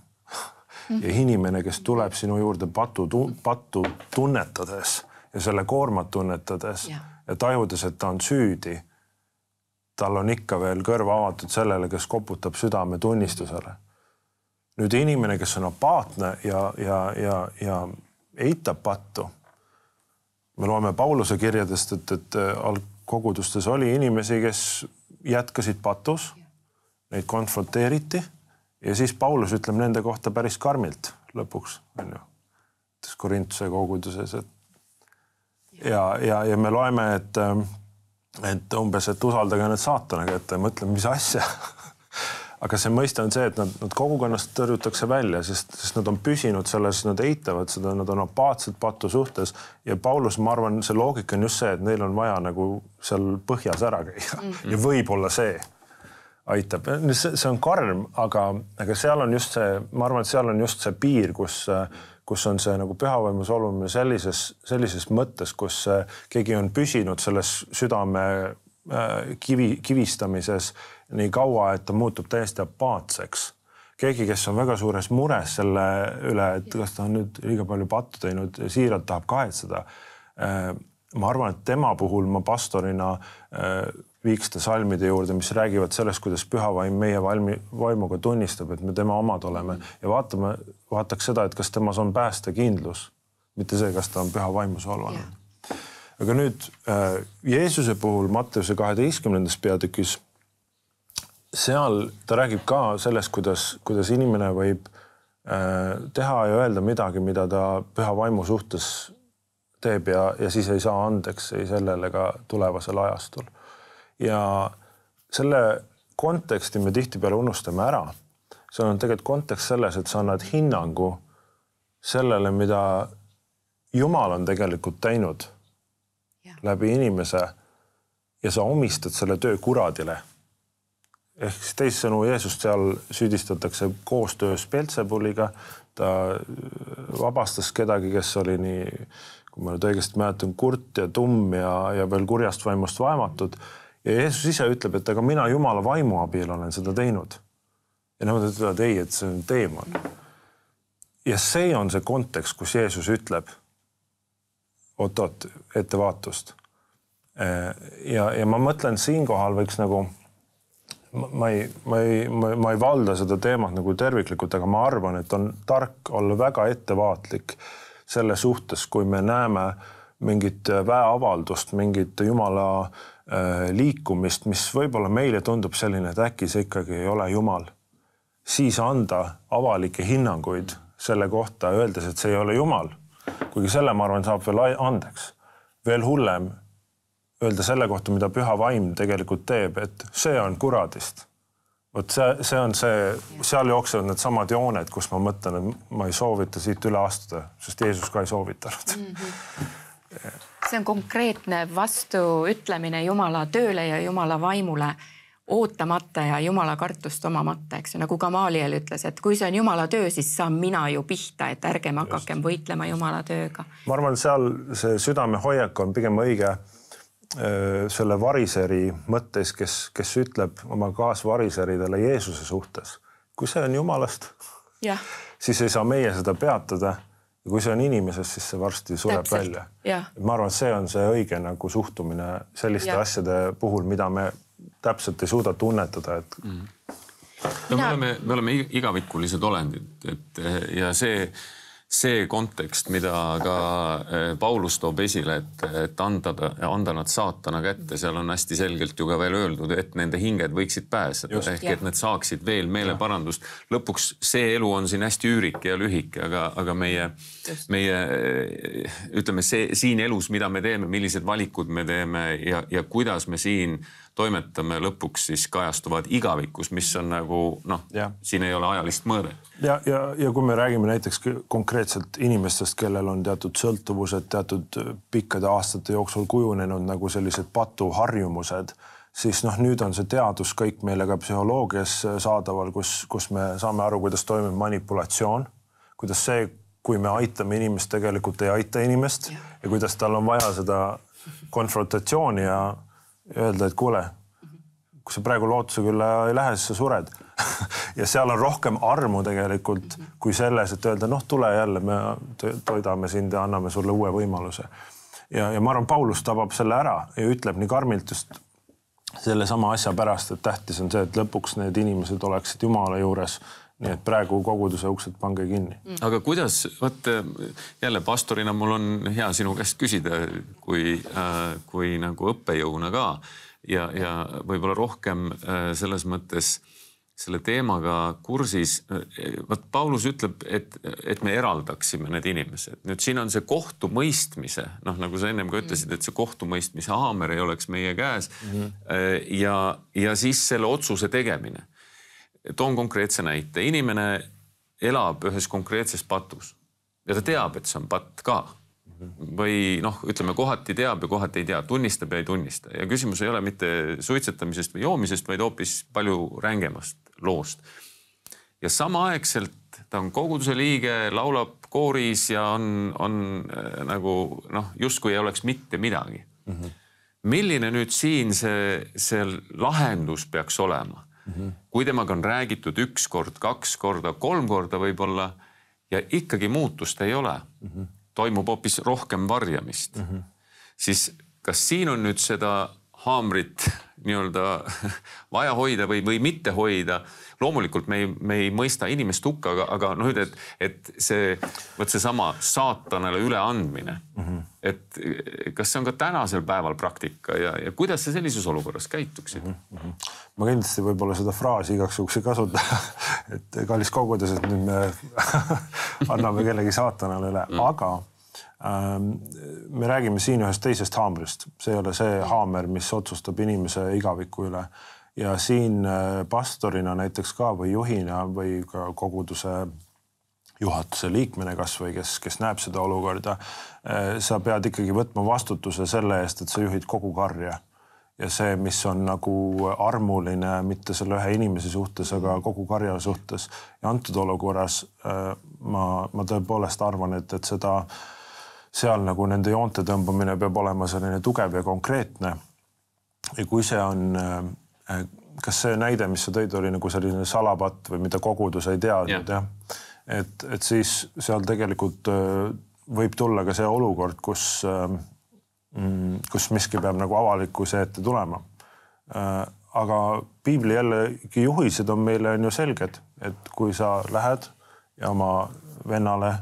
ja inimene, kes tuleb sinu juurde patu, pattu tunnetades ja selle koormat tunnetades ja, ja tajudes, et ta on süüdi tal on ikka veel kõrv avatud sellele, kes koputab südametunnistusele. nüüd inimene, kes on apaatne ja, ja, ja, ja eitab pattu. me loeme Pauluse kirjadest, et, et äh, algkogudustes oli inimesi, kes jätkasid patus, neid konfronteeriti ja siis Paulus ütleb nende kohta päris karmilt lõpuks, on ju, Korintuse koguduses, et ja, ja, ja me loeme, et ähm, et umbes, et usaldage nüüd saatana kätte, mõtleme, mis asja <laughs> aga see mõiste on see, et nad, nad kogukonnast tõrjutakse välja, sest, sest nad on püsinud selles, nad eitavad seda, nad on apaatsed pattu suhtes ja Paulus, ma arvan, see loogika on just see, et neil on vaja nagu seal põhjas ära käia mm -hmm. ja võib-olla see aitab, see on karm, aga, aga seal on just see, ma arvan, et seal on just see piir, kus, kus on see nagu pühavaimu solvumine sellises, sellises mõttes, kus äh, keegi on püsinud selles südame äh, kivi, kivistamises nii kaua, et ta muutub täiesti apaatseks keegi, kes on väga suures mures selle üle, et kas ta on nüüd liiga palju pattu teinud, siiralt tahab kahetseda. Äh, ma arvan, et tema puhul ma pastorina viiks ta salmide juurde, mis räägivad sellest, kuidas püha vaim meie valmi, vaimuga tunnistab, et me tema omad oleme ja vaatame, vaataks seda, et kas temas on päästekindlus, mitte see, kas ta on püha vaimu solvanud. aga nüüd äh, Jeesuse puhul Matteuse kaheteistkümnendas peatükis, seal ta räägib ka sellest, kuidas, kuidas inimene võib äh, teha ja öelda midagi, mida ta püha vaimu suhtes teeb ja, ja siis ei saa andeks ei sellel ega tulevasel ajastul ja selle konteksti me tihtipeale unustame ära. see on tegelikult kontekst selles, et sa annad hinnangu sellele, mida Jumal on tegelikult teinud ja. läbi inimese ja sa omistad selle töö kuradile. ehk siis teissõnu Jeesust seal süüdistatakse koostöös Peltsebuliga, ta vabastas kedagi, kes oli nii, kui ma nüüd õigesti mäletan, kurt ja tumm ja, ja veel kurjast vaimust vaevatud ja Jeesus ise ütleb, et aga mina Jumala vaimu abil olen seda teinud. ja nemad ütlevad ei, et see on teemal. ja see on see kontekst, kus Jeesus ütleb oot-oot, ettevaatust. Äh, ja, ja ma mõtlen, siinkohal võiks nagu ma ei, ma ei, ma ei valda seda teemat nagu terviklikult, aga ma arvan, et on tark olla väga ettevaatlik selle suhtes, kui me näeme mingit väeavaldust, mingit jumala äh, Äh, liikumist, mis võib-olla meile tundub selline, et äkki see ikkagi ei ole jumal, siis anda avalikke hinnanguid selle kohta, öeldes, et see ei ole jumal. kuigi selle, ma arvan, saab veel andeks. veel hullem öelda selle kohta, mida püha vaim tegelikult teeb, et see on kuradist. vot see, see on see, seal jooksevad needsamad jooned, kus ma mõtlen, et ma ei soovita siit üle astuda, sest Jeesus ka ei soovitanud mm. -hmm see on konkreetne vastuütlemine Jumala tööle ja Jumala vaimule ootamata ja Jumala kartust omamata, eks ju, nagu Gamaliel ütles, et kui see on Jumala töö, siis saan mina ju pihta, et ärgem hakakem Just. võitlema Jumala tööga. ma arvan, seal see südamehoiak on pigem õige äh, selle variseri mõttes, kes, kes ütleb oma kaasvariseridele Jeesuse suhtes, kui see on Jumalast, siis ei saa meie seda peatada ja kui see on inimeses, siis see varsti sureb Täpselt. välja. ma arvan, et see on see õige nagu suhtumine selliste ja. asjade puhul, mida me täpselt ei suuda tunnetada, et mm.. no Mina... me oleme, me oleme igavikulised olendid, et ja see see kontekst, mida ka äh, Paulus toob esile, et, et anda, anda nad saatana kätte, seal on hästi selgelt ju ka veel öeldud, et nende hinged võiksid pääseda, ehk ja. et nad saaksid veel meeleparandust. lõpuks see elu on siin hästi üürike ja lühike, aga, aga meie, meie äh, ütleme, see siin elus, mida me teeme, millised valikud me teeme ja, ja kuidas me siin äh, toimetame, lõpuks siis kajastuvad igavikus, mis on nagu noh, siin ei ole ajalist mõõdet. ja, ja, ja kui me räägime näiteks konkreetselt inimestest, kellel on teatud sõltuvused teatud äh, pikkade aastate jooksul kujunenud nagu sellised patuharjumused siis noh, nüüd on see teadus kõik meile ka psühholoogias äh, saadaval, kus, kus me saame aru, kuidas toimib manipulatsioon, kuidas see, kui me aitame inimest, tegelikult ei aita inimest ja, ja kuidas tal on vaja seda konfrontatsiooni ja ja öelda, et kuule, kui sa praegu lootuse külla ei lähe, siis sa sured <laughs> ja seal on rohkem armu tegelikult kui selles, et öelda noh, tule jälle, me toidame sind ja anname sulle uue võimaluse. ja, ja ma arvan, Paulus tabab selle ära ja ütleb nii karmilt just sellesama asja pärast, et tähtis on see, et lõpuks need inimesed oleksid Jumala juures nii et praegu koguduse uksed pange kinni mm.. aga kuidas, vot jälle pastorina mul on hea sinu käest küsida, kui äh,, kui nagu õppejõuna ka ja, ja võib-olla rohkem äh, selles mõttes selle teemaga kursis. Äh, vot Paulus ütleb, et, et me eraldaksime need inimesed. nüüd siin on see kohtumõistmise, noh, nagu sa ennem ka ütlesid, et see kohtumõistmise haamer ei oleks meie käes mm. -hmm. ja, ja siis selle otsuse tegemine toon konkreetse näite, inimene elab ühes konkreetses patus ja ta teab, et see on patt ka. või noh, ütleme kohati teab ja kohati ei tea, tunnistab ja ei tunnista ja küsimus ei ole mitte suitsetamisest või joomisest, vaid hoopis palju rängemast loost. ja samaaegselt ta on koguduse liige, laulab kooris ja on, on äh, nagu noh, justkui ei oleks mitte midagi mm. -hmm. milline nüüd siin see, see lahendus peaks olema? mm. -hmm. kui temaga on räägitud üks kord, kaks korda, kolm korda võib-olla ja ikkagi muutust ei ole mm, -hmm. toimub hoopis rohkem varjamist mm, -hmm. siis kas siin on nüüd seda haamrit nii-öelda <laughs> vaja hoida või, või mitte hoida. loomulikult me ei, me ei mõista inimest hukka, aga, aga noh, et, et see, vot seesama saatanale üleandmine mm. -hmm. et kas see on ka tänasel päeval praktika ja, ja kuidas sa sellises olukorras käituksid mm? -hmm. ma kindlasti võib-olla seda fraasi igaks juhuks ei kasuta <laughs> et kallis kogudus, et nüüd me <laughs> anname kellegi saatanale üle mm, -hmm. aga Ähm, me räägime siin ühest teisest haamrist, see ei ole see haamer, mis otsustab inimese igaviku üle ja siin äh, pastorina näiteks ka või juhina või ka koguduse juhatuse liikmena kasvõi, kes, kes näeb seda olukorda, äh, sa pead ikkagi võtma vastutuse selle eest, et sa juhid kogu karja ja see, mis on nagu armuline mitte selle ühe inimese suhtes, aga mhm. kogu karja suhtes ja antud olukorras äh, ma, ma tõepoolest arvan, et, et seda äh, seal nagu nende joonte tõmbamine peab olema selline tugev ja konkreetne. ja kui see on, äh, kas see näide, mis sa tõid, oli nagu selline salapatt või mida kogudus ei teadnud yeah. jah? et, et siis seal tegelikult äh, võib tulla ka see olukord, kus, äh, mm, kus miski peab nagu avalikkuse ette tulema. aga piibli jällegi juhised on meile on ju selged, et kui sa lähed ja oma vennale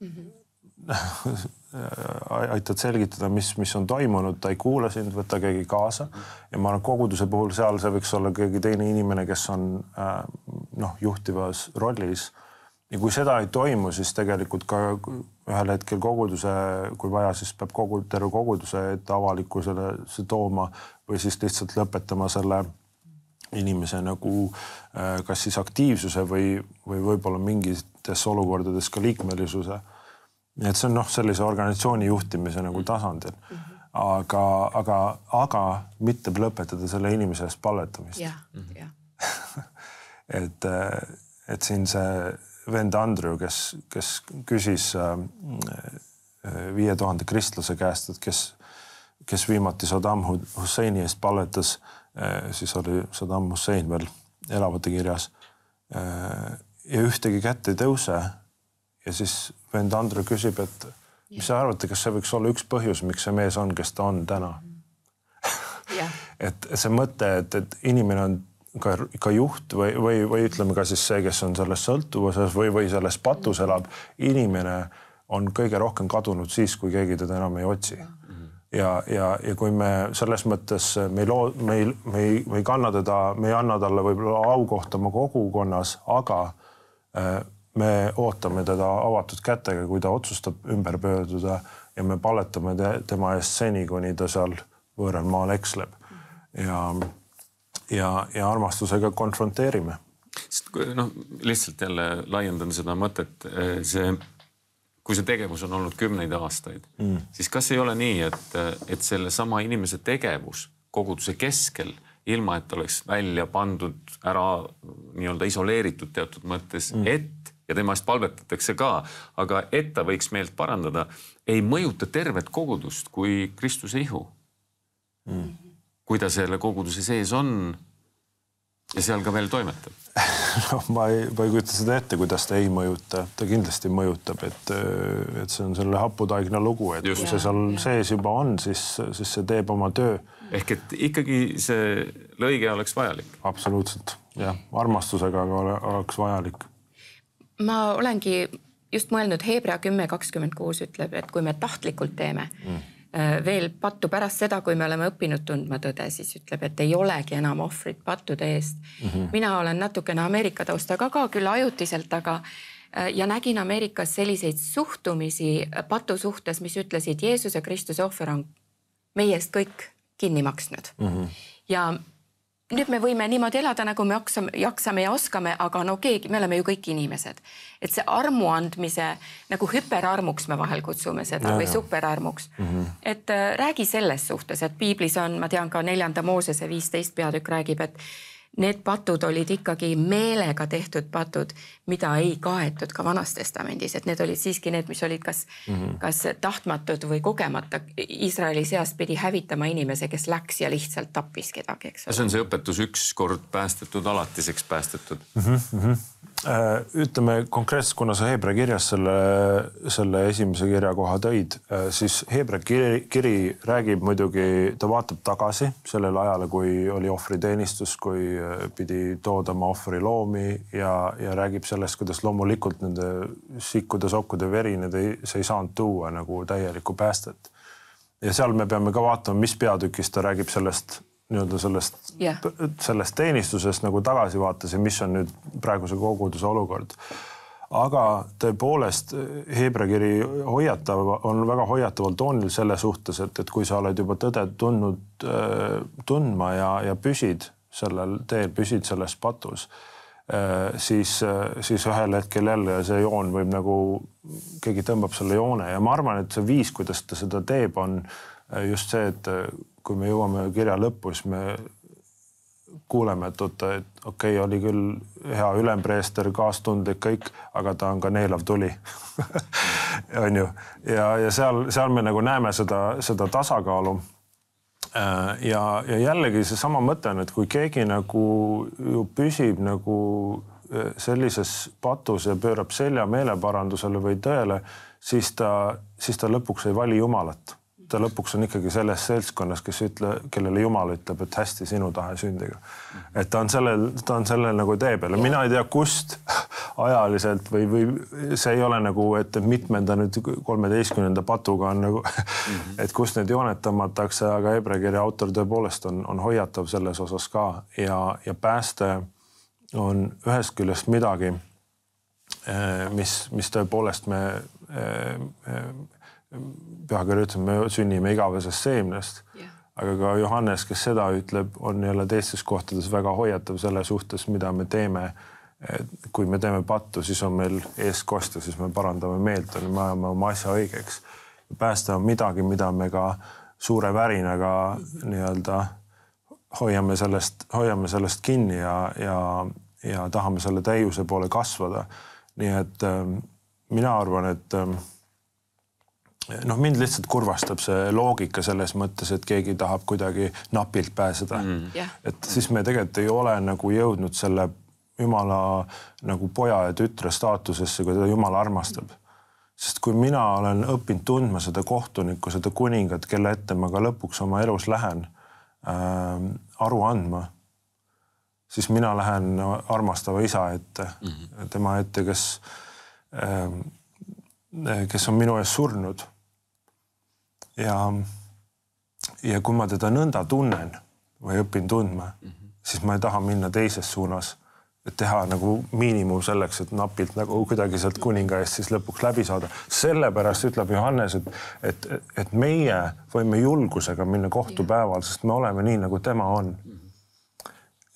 mm -hmm aitad selgitada, mis, mis on toimunud, ta ei kuula sind, võta keegi kaasa ja ma arvan, koguduse puhul seal see võiks olla keegi teine inimene, kes on äh, noh, juhtivas rollis. ja kui seda ei toimu, siis tegelikult ka ühel hetkel koguduse, kui vaja, siis peab kogu terve koguduse ette avalikkusele see tooma või siis lihtsalt lõpetama selle inimese nagu äh, kas siis aktiivsuse või, või võib-olla mingites olukordades ka liikmelisuse nii et see on noh, sellise organisatsiooni juhtimise nagu mm-hmm. tasandil mm. -hmm. aga, aga, aga mitte lõpetada selle inimese eest palvetamist. jah, jah. <laughs> et, äh, et siin see vend Andrew, kes, kes küsis äh, äh, viie tuhande kristlase käest, et kes, kes viimati Saddam Husseini eest palvetas, siis oli Saddam Hussein veel elavate kirjas. ja ühtegi kätt ei tõuse ja siis vend Andru küsib, et mis sa arvad, kas see võiks olla üks põhjus, miks see mees on, kes ta on täna <laughs> et see mõte, et, et inimene on ka, ka juht või, või, või ütleme ka siis see, kes on selles sõltuvuses või, või selles patus mhm. elab, inimene on kõige rohkem kadunud siis, kui keegi teda enam ei otsi. Mhm. ja, ja, ja kui me selles mõttes me ei loo, me ei, me ei, me ei kanna teda, me ei anna talle võib-olla aukohta oma kogukonnas, aga äh, me ootame teda avatud kätega, kui ta otsustab ümber pöörduda ja me paletame te tema eest seni, kuni ta seal võõral maal eksleb. ja, ja, ja armastusega konfronteerime. sest noh, lihtsalt jälle laiendan seda mõtet, eh, see, kui see tegevus on olnud kümneid aastaid mm., siis kas ei ole nii, et, et sellesama inimese tegevus koguduse keskel ilma et oleks välja pandud ära nii-öelda isoleeritud teatud mõttes mm., et ja tema eest palvetatakse ka, aga et ta võiks meelt parandada, ei mõjuta tervet kogudust kui Kristuse ihu mm.. kui ta selle koguduse sees on ja seal ka veel toimetab <laughs> no ma ei, ma ei kujuta seda ette, kuidas ta ei mõjuta, ta kindlasti mõjutab, et, et see on selle haputaigne lugu, et Just. kui see seal sees juba on, siis, siis see teeb oma töö. ehk et ikkagi see lõige oleks vajalik. absoluutselt jah, armastusega aga oleks vajalik ma olengi just mõelnud, Hebra kümme kakskümmend kuus ütleb, et kui me tahtlikult teeme mm. Äh, veel pattu pärast seda, kui me oleme õppinud tundma tõde, siis ütleb, et ei olegi enam ohvrit pattude eest mm. -hmm. mina olen natukene Ameerika taustaga ka küll ajutiselt, aga äh, ja nägin Ameerikas selliseid suhtumisi äh, patu suhtes, mis ütlesid Jeesuse Kristuse ohver on meie eest kõik kinni maksnud mm. -hmm. ja nüüd me võime niimoodi elada, nagu me jaksame, jaksame ja oskame, aga no keegi, me oleme ju kõik inimesed. et see armu andmise nagu hüperarmuks me vahel kutsume seda ja, või superarmuks mm. -hmm. et äh, räägi selles suhtes, et piiblis on, ma tean ka neljanda Moosese viisteist peatükk räägib, et need patud olid ikkagi meelega tehtud patud, mida ei kaetud ka Vanas Testamendis, et need olid siiski need, mis olid kas mm, -hmm. kas tahtmatud või kogemata. Iisraeli seast pidi hävitama inimese, kes läks ja lihtsalt tappis kedagi, eks ole. see on see õpetus üks kord päästetud, alatiseks päästetud mm. -hmm. Äh, ütleme konkreetselt, kuna sa Hebra kirjas selle, selle esimese kirja koha tõid, äh, siis Hebra kiri, kiri räägib muidugi, ta vaatab tagasi sellele ajale, kui oli ohvriteenistus, kui äh, pidi toodama ohvriloomi ja, ja räägib sellest, kuidas loomulikult nende sikkude-sokkude veri, need ei, see ei saanud tuua nagu täielikku päästet. ja seal me peame ka vaatama, mis peatükis ta räägib sellest nii-öelda sellest yeah., sellest teenistusest nagu tagasi vaates ja mis on nüüd praeguse koguduse olukord. aga tõepoolest, Hebra kiri hoiatav, on väga hoiataval toonil selle suhtes, et, et kui sa oled juba tõde tundnud, äh, tundma ja, ja püsid sellel teel, püsid selles patus äh, siis, äh, siis ühel hetkel jälle see joon võib nagu, keegi tõmbab selle joone ja ma arvan, et see viis, kuidas ta seda teeb, on Äh, just see, et äh, kui me jõuame kirja lõppu, siis me kuuleme, et oota, et okei okay,, oli küll hea ülempreester, kaastundlik kõik, aga ta on ka neelav tuli <laughs> on ju, ja, ja seal, seal me nagu näeme seda, seda tasakaalu. Äh, ja, ja jällegi seesama mõte on, et kui keegi nagu ju püsib nagu sellises patus ja pöörab selja meeleparandusele või tõele, siis ta, siis ta lõpuks ei vali Jumalat ta lõpuks on ikkagi selles seltskonnas, kes ütle, kellele Jumal ütleb, et hästi, sinu tahe sündiga. et ta on sellel, ta on sellel nagu tee peal ja mina ei tea, kust ajaliselt või, või see ei ole nagu, et mitmenda nüüd kolmeteistkümnenda patuga on nagu mm, -hmm. et kust need jooned tõmmatakse, aga Hebra kirja autor tõepoolest on, on hoiatav selles osas ka ja, ja pääste on ühest küljest midagi, eh, mis, mis tõepoolest me eh, eh, pühakiri ütleb, me sünnime igavesest seemnest yeah.. aga ka Johannes, kes seda ütleb, on jälle teistes kohtades väga hoiatav selle suhtes, mida me teeme. kui me teeme pattu, siis on meil eestkostja, siis me parandame meelt, me ajame oma asja õigeks. pääste on midagi, mida me ka suure värinaga mm -hmm. nii-öelda hoiame sellest, hoiame sellest kinni ja, ja, ja tahame selle täiuse poole kasvada. nii et äh, mina arvan, et äh, noh, mind lihtsalt kurvastab see loogika selles mõttes, et keegi tahab kuidagi napilt pääseda mm.. et siis me tegelikult ei ole nagu jõudnud selle jumala nagu poja ja tütre staatusesse, kui teda jumal armastab. sest kui mina olen õppinud tundma seda kohtunikku, seda kuningat, kelle ette ma ka lõpuks oma elus lähen äh, aru andma, siis mina lähen armastava isa ette mm, -hmm. tema ette, kes äh,, kes on minu ees surnud ja, ja kui ma teda nõnda tunnen või õpin tundma mm, -hmm. siis ma ei taha minna teises suunas, et teha nagu miinimum selleks, et napilt nagu kuidagi sealt kuninga eest siis lõpuks läbi saada. sellepärast ütleb Johannes, et, et, et meie võime julgusega minna kohtupäeval, sest me oleme nii, nagu tema on mm. -hmm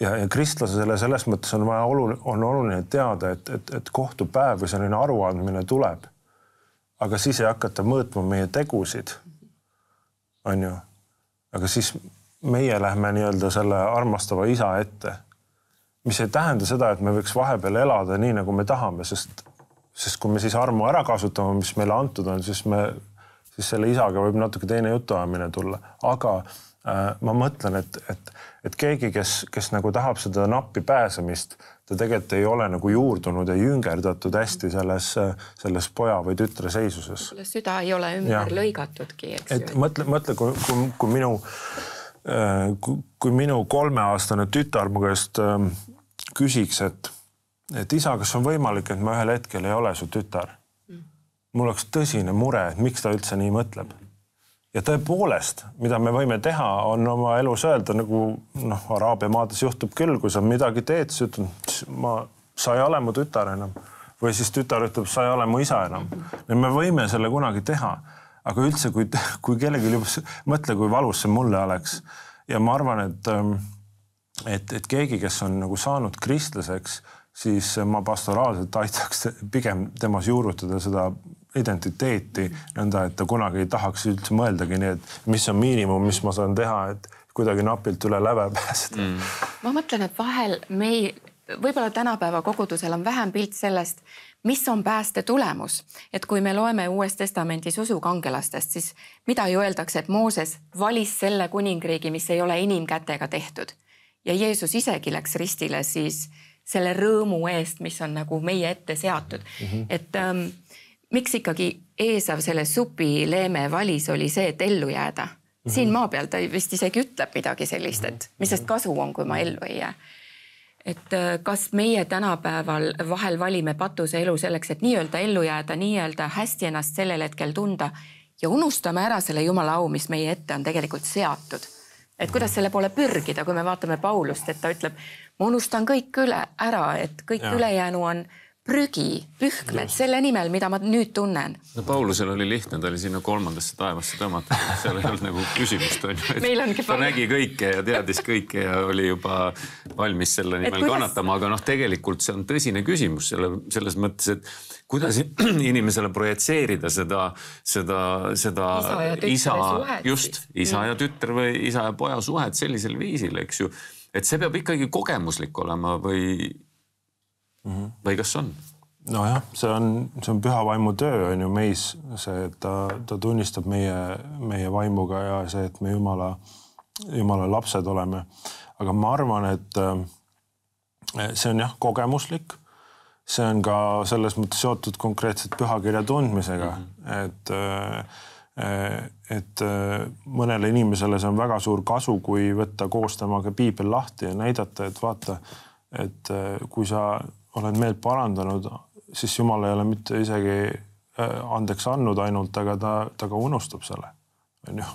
ja, ja kristlasele selles mõttes on vaja oluline, on oluline teada, et, et, et kohtupäev või selline aruandmine tuleb. aga siis ei hakata mõõtma meie tegusid on ju. aga siis meie lähme nii-öelda selle armastava isa ette, mis ei tähenda seda, et me võiks vahepeal elada nii, nagu me tahame, sest, sest kui me siis armu ära kasutame, mis meile antud on, siis me, siis selle isaga võib natuke teine jutuajamine tulla, aga äh, ma mõtlen, et, et, et keegi, kes, kes nagu tahab seda nappi pääsemist ta tegelikult ei ole nagu juurdunud ja jüngerdatud hästi selles, selles poja või tütre seisuses. süda ei ole ümber ja. lõigatudki, eks et ju. mõtle, mõtle, kui, kui, kui minu, äh, kui minu kolmeaastane tütar mu käest ähm, küsiks, et, et isa, kas on võimalik, et ma ühel hetkel ei ole su tütar? Mm. mul oleks tõsine mure, et miks ta üldse nii mõtleb ja tõepoolest, mida me võime teha, on oma elus öelda nagu noh, Araabia maades juhtub küll, kui sa midagi teed, siis ütled, ma, sa ei ole mu tütar enam. või siis tütar ütleb, sa ei ole mu isa enam. ja me võime selle kunagi teha, aga üldse, kui, kui kellelgi juba, mõtle, kui valus see mulle oleks. ja ma arvan, et, ähm, et, et keegi, kes on nagu saanud kristlaseks, siis ma pastoraalselt aitaks pigem temas juurutada seda identiteeti nõnda, et ta kunagi ei tahaks üldse mõeldagi, nii et mis on miinimum, mis ma saan teha, et kuidagi napilt üle läve <laughs> pääseda mm.. ma mõtlen, et vahel me ei, võib-olla tänapäeva kogudusel on vähem pilt sellest, mis on pääste tulemus, et kui me loeme Uues Testamendis usukangelastest, siis mida ju öeldakse, et Mooses valis selle kuningriigi, mis ei ole inimkätega tehtud ja Jeesus isegi läks ristile siis selle rõõmu eest, mis on nagu meie ette seatud mm, -hmm. et ähm, miks ikkagi Eesav selle supi leeme valis, oli see, et ellu jääda mm. -hmm. siin mhm. maa peal ta vist isegi ütleb midagi sellist, et mhm. mis sest kasu on, kui ma mhm. ellu ei jää. et äh, kas meie tänapäeval vahel valime patuseelu selleks, et nii-öelda ellu jääda, nii-öelda hästi ennast sellel hetkel tunda ja unustame ära selle jumala au, mis meie ette on tegelikult seatud. et kuidas selle poole pürgida, kui me vaatame Paulust, et ta ütleb, ma unustan kõik üle ära, et kõik ja. ülejäänu on prügi, pühkmed selle nimel, mida ma nüüd tunnen. no Paulusel oli lihtne, ta oli sinna kolmandasse taevasse tõmmatud, seal ei olnud nagu küsimust onju. ta Paul... nägi kõike ja teadis kõike ja oli juba valmis selle nimel kuidas... kannatama, aga noh, tegelikult see on tõsine küsimus selle, selles mõttes, et kuidas <clears throat> inimesele projitseerida seda, seda, seda isa, just isa ja mm. tütre või isa ja poja suhet sellisel viisil, eks ju et see peab ikkagi kogemuslik olema või mm. -hmm. või kas on? nojah, see on, see on püha vaimu töö on ju meis, see, et ta, ta tunnistab meie, meie vaimuga ja see, et me jumala, jumala lapsed oleme. aga ma arvan, et äh, see on jah, kogemuslik. see on ka selles mõttes seotud konkreetselt pühakirja tundmisega mm, -hmm. et äh, et äh, mõnele inimesele see on väga suur kasu, kui võtta koos temaga piibel lahti ja näidata, et vaata, et kui sa oled meelt parandanud, siis Jumal ei ole mitte isegi äh, andeks andnud ainult, aga ta, ta ka unustab selle, on ju.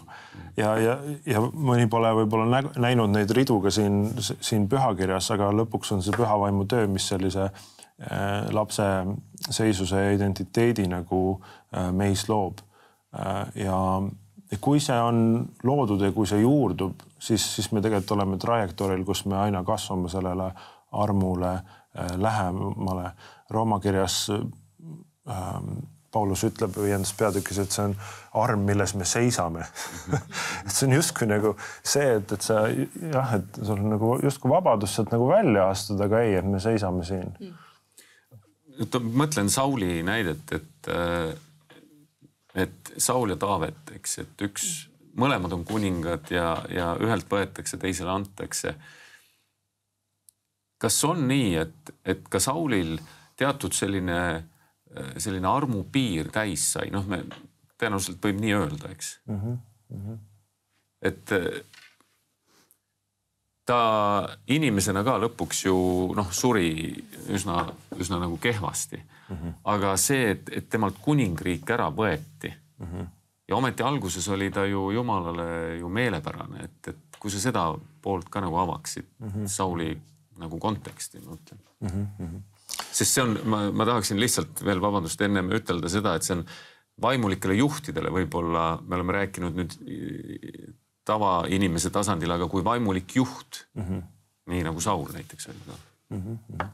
ja, ja, ja mõni pole võib-olla näinud neid ridu ka siin, siin pühakirjas, aga lõpuks on see püha vaimu töö, mis sellise äh, lapse seisuse identiteedi nagu äh, meis loob. ja kui see on loodud ja kui see juurdub, siis, siis me tegelikult oleme trajektooril, kus me aina kasvame sellele armule Äh, lähemale. Rooma kirjas ähm, Paulus ütleb viiendas peatükis, et see on arm, milles me seisame <laughs> et see on justkui nagu see, et, et sa jah, et sul on nagu justkui vabadus sealt nagu välja astuda, aga ei, et me seisame siin mm.. mõtlen Sauli näidet, et, äh, et Saul ja Taavet, eks, et üks, mõlemad on kuningad ja, ja ühelt võetakse, teisele antakse kas on nii, et, et ka Saulil teatud selline, selline armupiir täis sai, noh, me tõenäoliselt võib nii öelda, eks mm. -hmm. Mm -hmm. et ta inimesena ka lõpuks ju noh, suri üsna, üsna nagu kehvasti mm. -hmm. aga see, et, et temalt kuningriik ära võeti mm. -hmm. ja ometi alguses oli ta ju jumalale ju meelepärane, et, et kui sa seda poolt ka nagu avaksid mm -hmm. Sauli nagu konteksti, ma mõtlen mm. -hmm. sest see on, ma, ma tahaksin lihtsalt veel vabandust ennem ütelda seda, et see on vaimulikele juhtidele võib-olla, me oleme rääkinud nüüd tavainimese tasandil, aga kui vaimulik juht mm, -hmm. nii nagu Saul näiteks oli no. mm. -hmm.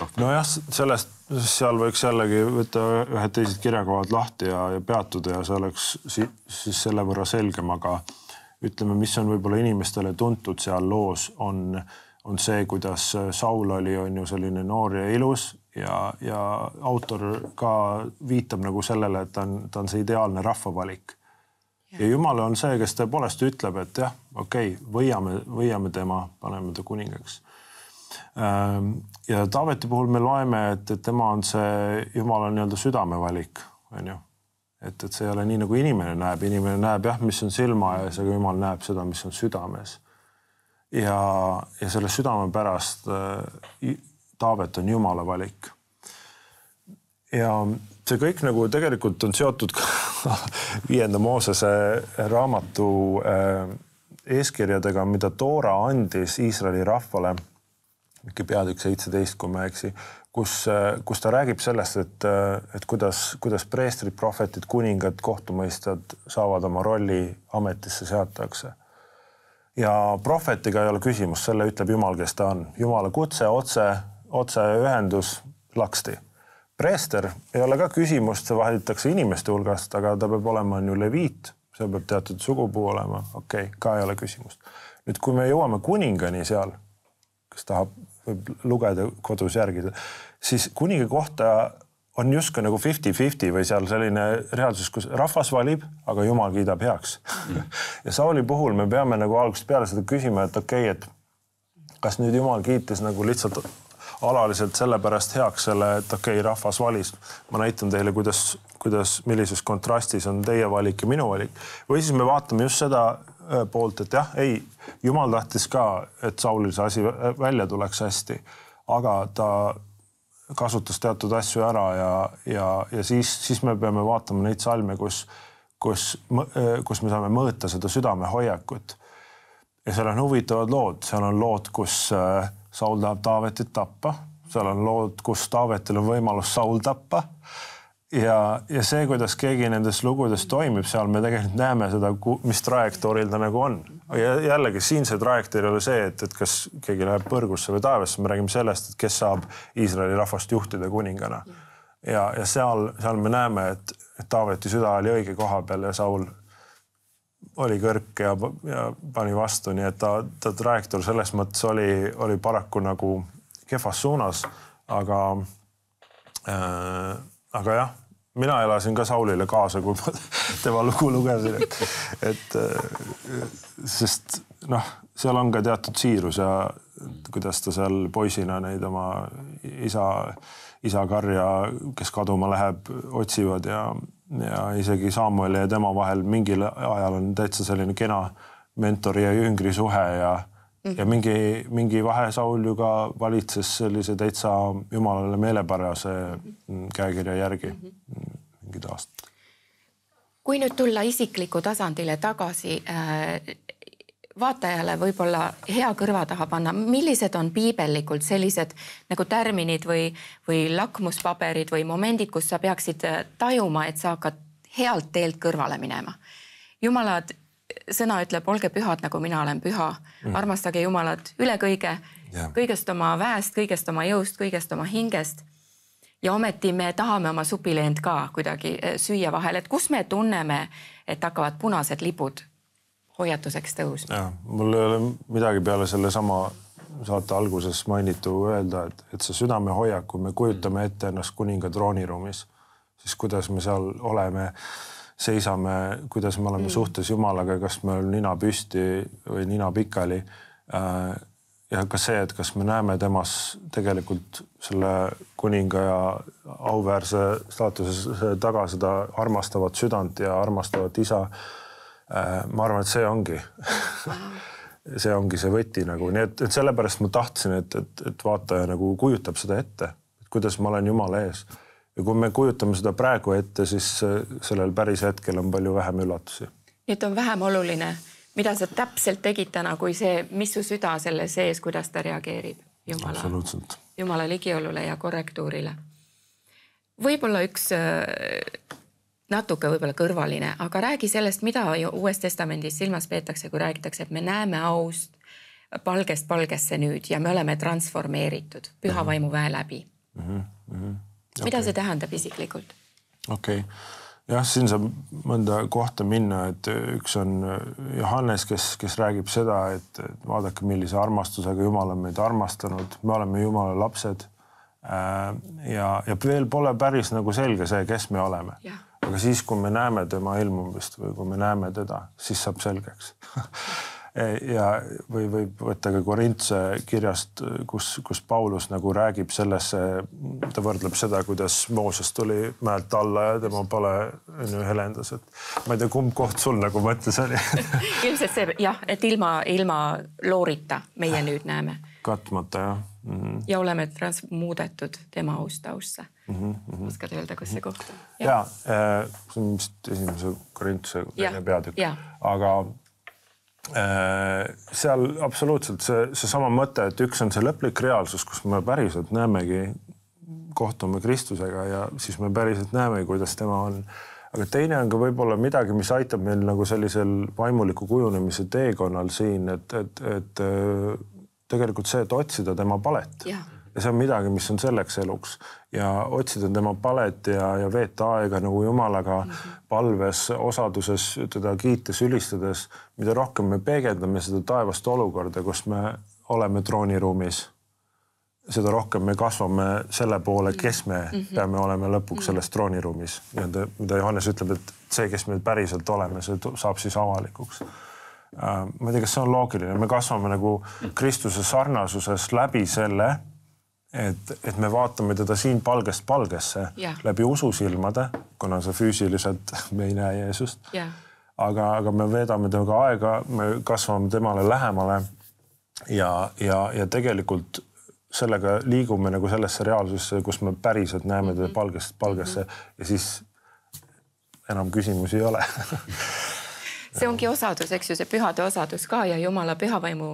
Noh. nojah, sellest, seal võiks jällegi võtta ühed teised kirjakohad lahti ja, ja peatuda ja see oleks si siis selle võrra selgem, aga ütleme, mis on võib-olla inimestele tuntud seal loos, on äh, on see, kuidas äh, Saul oli, on ju selline noor ja ilus ja, ja autor ka viitab nagu sellele, et ta on, ta on see ideaalne rahvavalik. ja jumal on see, kes tõepoolest ütleb, et jah, okei okay,, võiame, võiame tema, paneme ta kuningaks. Ähm, ja Taaveti puhul me loeme, et, et tema on see jumala nii-öelda südamevalik, on ju et, et see ei ole nii, nagu inimene näeb, inimene näeb jah, mis on silma ees, aga jumal näeb seda, mis on südames ja, ja selle südame pärast äh, Taavet on Jumala valik. ja see kõik nagu tegelikult on seotud ka <laughs> viienda Moosese raamatu äh, eeskirjadega, mida Toora andis Iisraeli rahvale, mingi peatükk seitseteist, kui ma ei eksi, kus, äh, kus ta räägib sellest, et, et kuidas, kuidas preestrid, prohvetid, kuningad, kohtumõistjad saavad oma rolli ametisse seatakse ja prohvetiga ei ole küsimus, selle ütleb Jumal, kes ta on. Jumala kutse, otse, otseühendus, laksti. preester ei ole ka küsimust, see valitakse inimeste hulgast, aga ta peab olema, on ju leviit, seal peab teatud sugupuu olema, okei okay,, ka ei ole küsimust. nüüd, kui me jõuame kuningani seal, kes tahab, võib lugeda kodus järgida, siis kuninga kohta on justkui nagu fifty-fifty või seal selline reaalsus, kus rahvas valib, aga jumal kiidab heaks mm. ja Sauli puhul me peame nagu algusest peale seda küsima, et okei okay,, et kas nüüd jumal kiitis nagu lihtsalt alaliselt sellepärast heaks selle, et okei okay,, rahvas valis. ma näitan teile, kuidas, kuidas, millises kontrastis on teie valik ja minu valik. või siis me vaatame just seda äh, poolt, et jah, ei, jumal tahtis ka, et Saulil see asi välja tuleks hästi, aga ta kasutas teatud asju ära ja, ja, ja siis, siis me peame vaatama neid salme, kus, kus, kus me saame mõõta seda südamehoiakut. ja seal on huvitavad lood, seal on lood, kus äh, Saul tahab Taavetit tappa, seal on lood, kus Taavetil on võimalus Saul tappa ja, ja see, kuidas keegi nendes lugudes toimib seal, me tegelikult näeme seda, mis trajektooril ta nagu on. ja jällegi siin see trajektoor ei ole see, et, et kas keegi läheb põrgusse või taevasse, me räägime sellest, et kes saab Iisraeli rahvast juhtida kuningana. ja, ja seal, seal me näeme, et, et Taaveti süda oli õige koha peal ja Saul oli kõrk ja, ja pani vastu, nii et ta, ta trajektoor selles mõttes oli, oli paraku nagu kehvas suunas, aga äh, aga jah, mina elasin ka Saulile kaasa, kui ma <laughs> tema lugu lugesin, et, et äh, sest noh, seal on ka teatud siirus ja kuidas ta seal poisina neid oma isa, isa karja, kes kaduma läheb, otsivad ja, ja isegi Samueli ja tema vahel mingil ajal on täitsa selline kena mentori ja jüngri suhe ja mm. -hmm. ja mingi, mingi vahe Saul ju ka valitses sellise täitsa jumalale meelepärase mm, käekirja järgi mm -hmm. mingid aastad. kui nüüd tulla isikliku tasandile tagasi äh, vaatajale võib-olla hea kõrva taha panna, millised on piibellikult sellised nagu tärminid või, või lakmuspaberid või momendid, kus sa peaksid äh, tajuma, et sa hakkad healt teelt kõrvale minema. jumalad sõna ütleb, olge pühad, nagu mina olen püha mm.. armastage Jumalat üle kõige yeah., kõigest oma väest, kõigest oma jõust, kõigest oma hingest. ja ometi me tahame oma supileent ka kuidagi eh, süüa vahel, et kus me tunneme, et hakkavad punased lipud hoiatuseks tõusma. jah, mul ei ole midagi peale sellesama saate alguses mainitu öelda, et, et see südamehoiak, kui me kujutame ette ennast kuninga trooniruumis, siis kuidas me seal oleme seisame, kuidas me oleme mm. suhtes Jumalaga, kas meil nina püsti või nina pikali. Äh, ja ka see, et kas me näeme temas tegelikult selle kuninga ja auväärse staatuse taga seda armastavat südant ja armastavat isa. Äh, ma arvan, et see ongi <laughs> see ongi see võti nagu, nii et, et sellepärast ma tahtsin, et, et, et vaataja nagu kujutab seda ette, et kuidas ma olen Jumala ees ja kui me kujutame seda praegu ette, siis äh, sellel päris hetkel on palju vähem üllatusi. nii et on vähem oluline, mida sa täpselt tegid täna, kui see, mis su süda selle sees, kuidas ta reageerib Jumala, Jumala ligiolule ja korrektuurile. võib-olla üks äh, natuke võib-olla kõrvaline, aga räägi sellest, mida Uues Testamendis silmas peetakse, kui räägitakse, et me näeme aust palgest palgesse nüüd ja me oleme transformeeritud püha mhm. vaimu väe läbi mm. -hmm. Mm -hmm mida okay. see tähendab isiklikult? okei okay., jah, siin saab mõnda kohta minna, et üks on äh, Johannes, kes, kes räägib seda, et vaadake, millise armastusega Jumal on meid armastanud, me oleme Jumala lapsed. Äh, ja, ja veel pole päris nagu selge see, kes me oleme yeah aga siis, kui me näeme tema ilmumist või kui me näeme teda, siis saab selgeks <laughs> E, ja, või võib võtta ka Korintse kirjast, kus, kus Paulus nagu räägib sellesse, ta võrdleb seda, kuidas Mooses tuli mäelt alla ja tema pale on ju helendas, et ma ei tea, kumb koht sul nagu mõttes oli <laughs> ilmselt see jah, et ilma, ilma loorita meie ah, nüüd näeme. katmata jah mm. -hmm. ja oleme trans-, muudetud tema austausse mm. -hmm. oskad öelda, kus see koht on? ja, e, see on vist esimese Korintuse teine peatükk, aga Äh, seal absoluutselt see, seesama mõte, et üks on see lõplik reaalsus, kus me päriselt näemegi, kohtume Kristusega ja siis me päriselt näeme, kuidas tema on. aga teine on ka võib-olla midagi, mis aitab meil nagu sellisel vaimuliku kujunemise teekonnal siin, et, et, et äh, tegelikult see, et otsida tema palet ja ja see on midagi, mis on selleks eluks ja otsida tema palet ja, ja veeta aega nagu jumalaga mm -hmm. palves, osaduses teda kiites, ülistades, mida rohkem me peegeldame seda taevast olukorda, kus me oleme trooniruumis, seda rohkem me kasvame selle poole, kes me mm -hmm. peame olema lõpuks mm -hmm. selles mhm. trooniruumis. nii-öelda, mida Johannes ütleb, et see, kes me päriselt oleme, see saab siis avalikuks äh, ma ei tea, kas see on loogiline, me kasvame nagu Kristuse sarnasuses läbi selle, et, et me vaatame teda siin palgest palgesse yeah. läbi ususilmade, kuna see füüsiliselt <laughs> me ei näe Jeesust yeah aga, aga me veedame temaga aega, me kasvame temale lähemale. ja, ja, ja tegelikult sellega liigume nagu sellesse reaalsusse, kus me päriselt näeme teda mhm. palgest palgesse mhm. ja siis enam küsimusi ei ole <laughs> see ongi osadus, eks ju, see pühade osadus ka ja jumala pühavaimu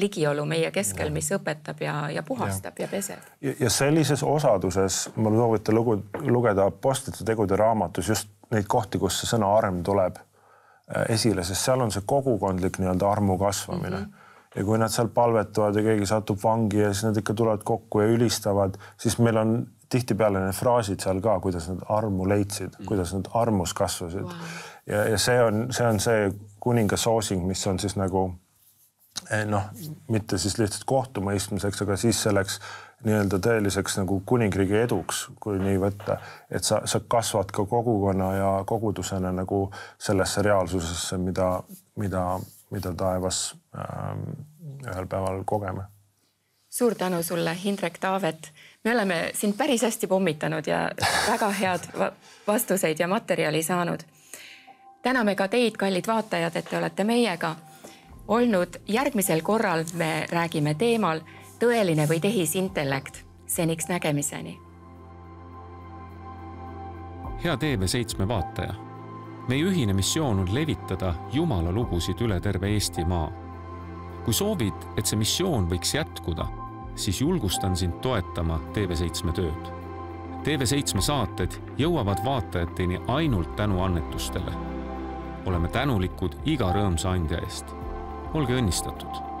ligiolu meie keskel, mis õpetab ja, ja puhastab ja, ja peseb. ja sellises osaduses ma soovitan lugu, lugeda Apostlite tegude raamatus just neid kohti, kus see sõna arm tuleb Äh, esile, sest seal on see kogukondlik nii-öelda armu kasvamine mm. -hmm ja kui nad seal palvetavad ja keegi satub vangi ja siis nad ikka tulevad kokku ja ülistavad, siis meil on tihtipeale need fraasid seal ka, kuidas nad armu leidsid mm., kuidas nad armus kasvasid wow.. ja, ja see on, see on see kuningas soosing, mis on siis nagu eh, noh, mitte siis lihtsalt kohtumõistmiseks, aga siis selleks nii-öelda tõeliseks nagu kuningriigi eduks, kui nii võtta, et sa, sa kasvad ka kogukonna ja kogudusena nagu sellesse reaalsusesse, mida, mida, mida taevas ähm, ühel päeval kogeme. suur tänu sulle, Hindrek Taavet. me oleme sind päris hästi pommitanud ja väga head va vastuseid ja materjali saanud. täname ka teid, kallid vaatajad, et te olete meiega olnud. järgmisel korral me räägime teemal tõeline või tehisintellekt seniks nägemiseni. hea TV7 vaataja, meie ühine missioon on levitada Jumala lugusid üle terve Eestimaa. kui soovid, et see missioon võiks jätkuda, siis julgustan sind toetama TV7 tööd. TV7 saated jõuavad vaatajateni ainult tänu annetustele. oleme tänulikud iga rõõmsa andja eest. olge õnnistatud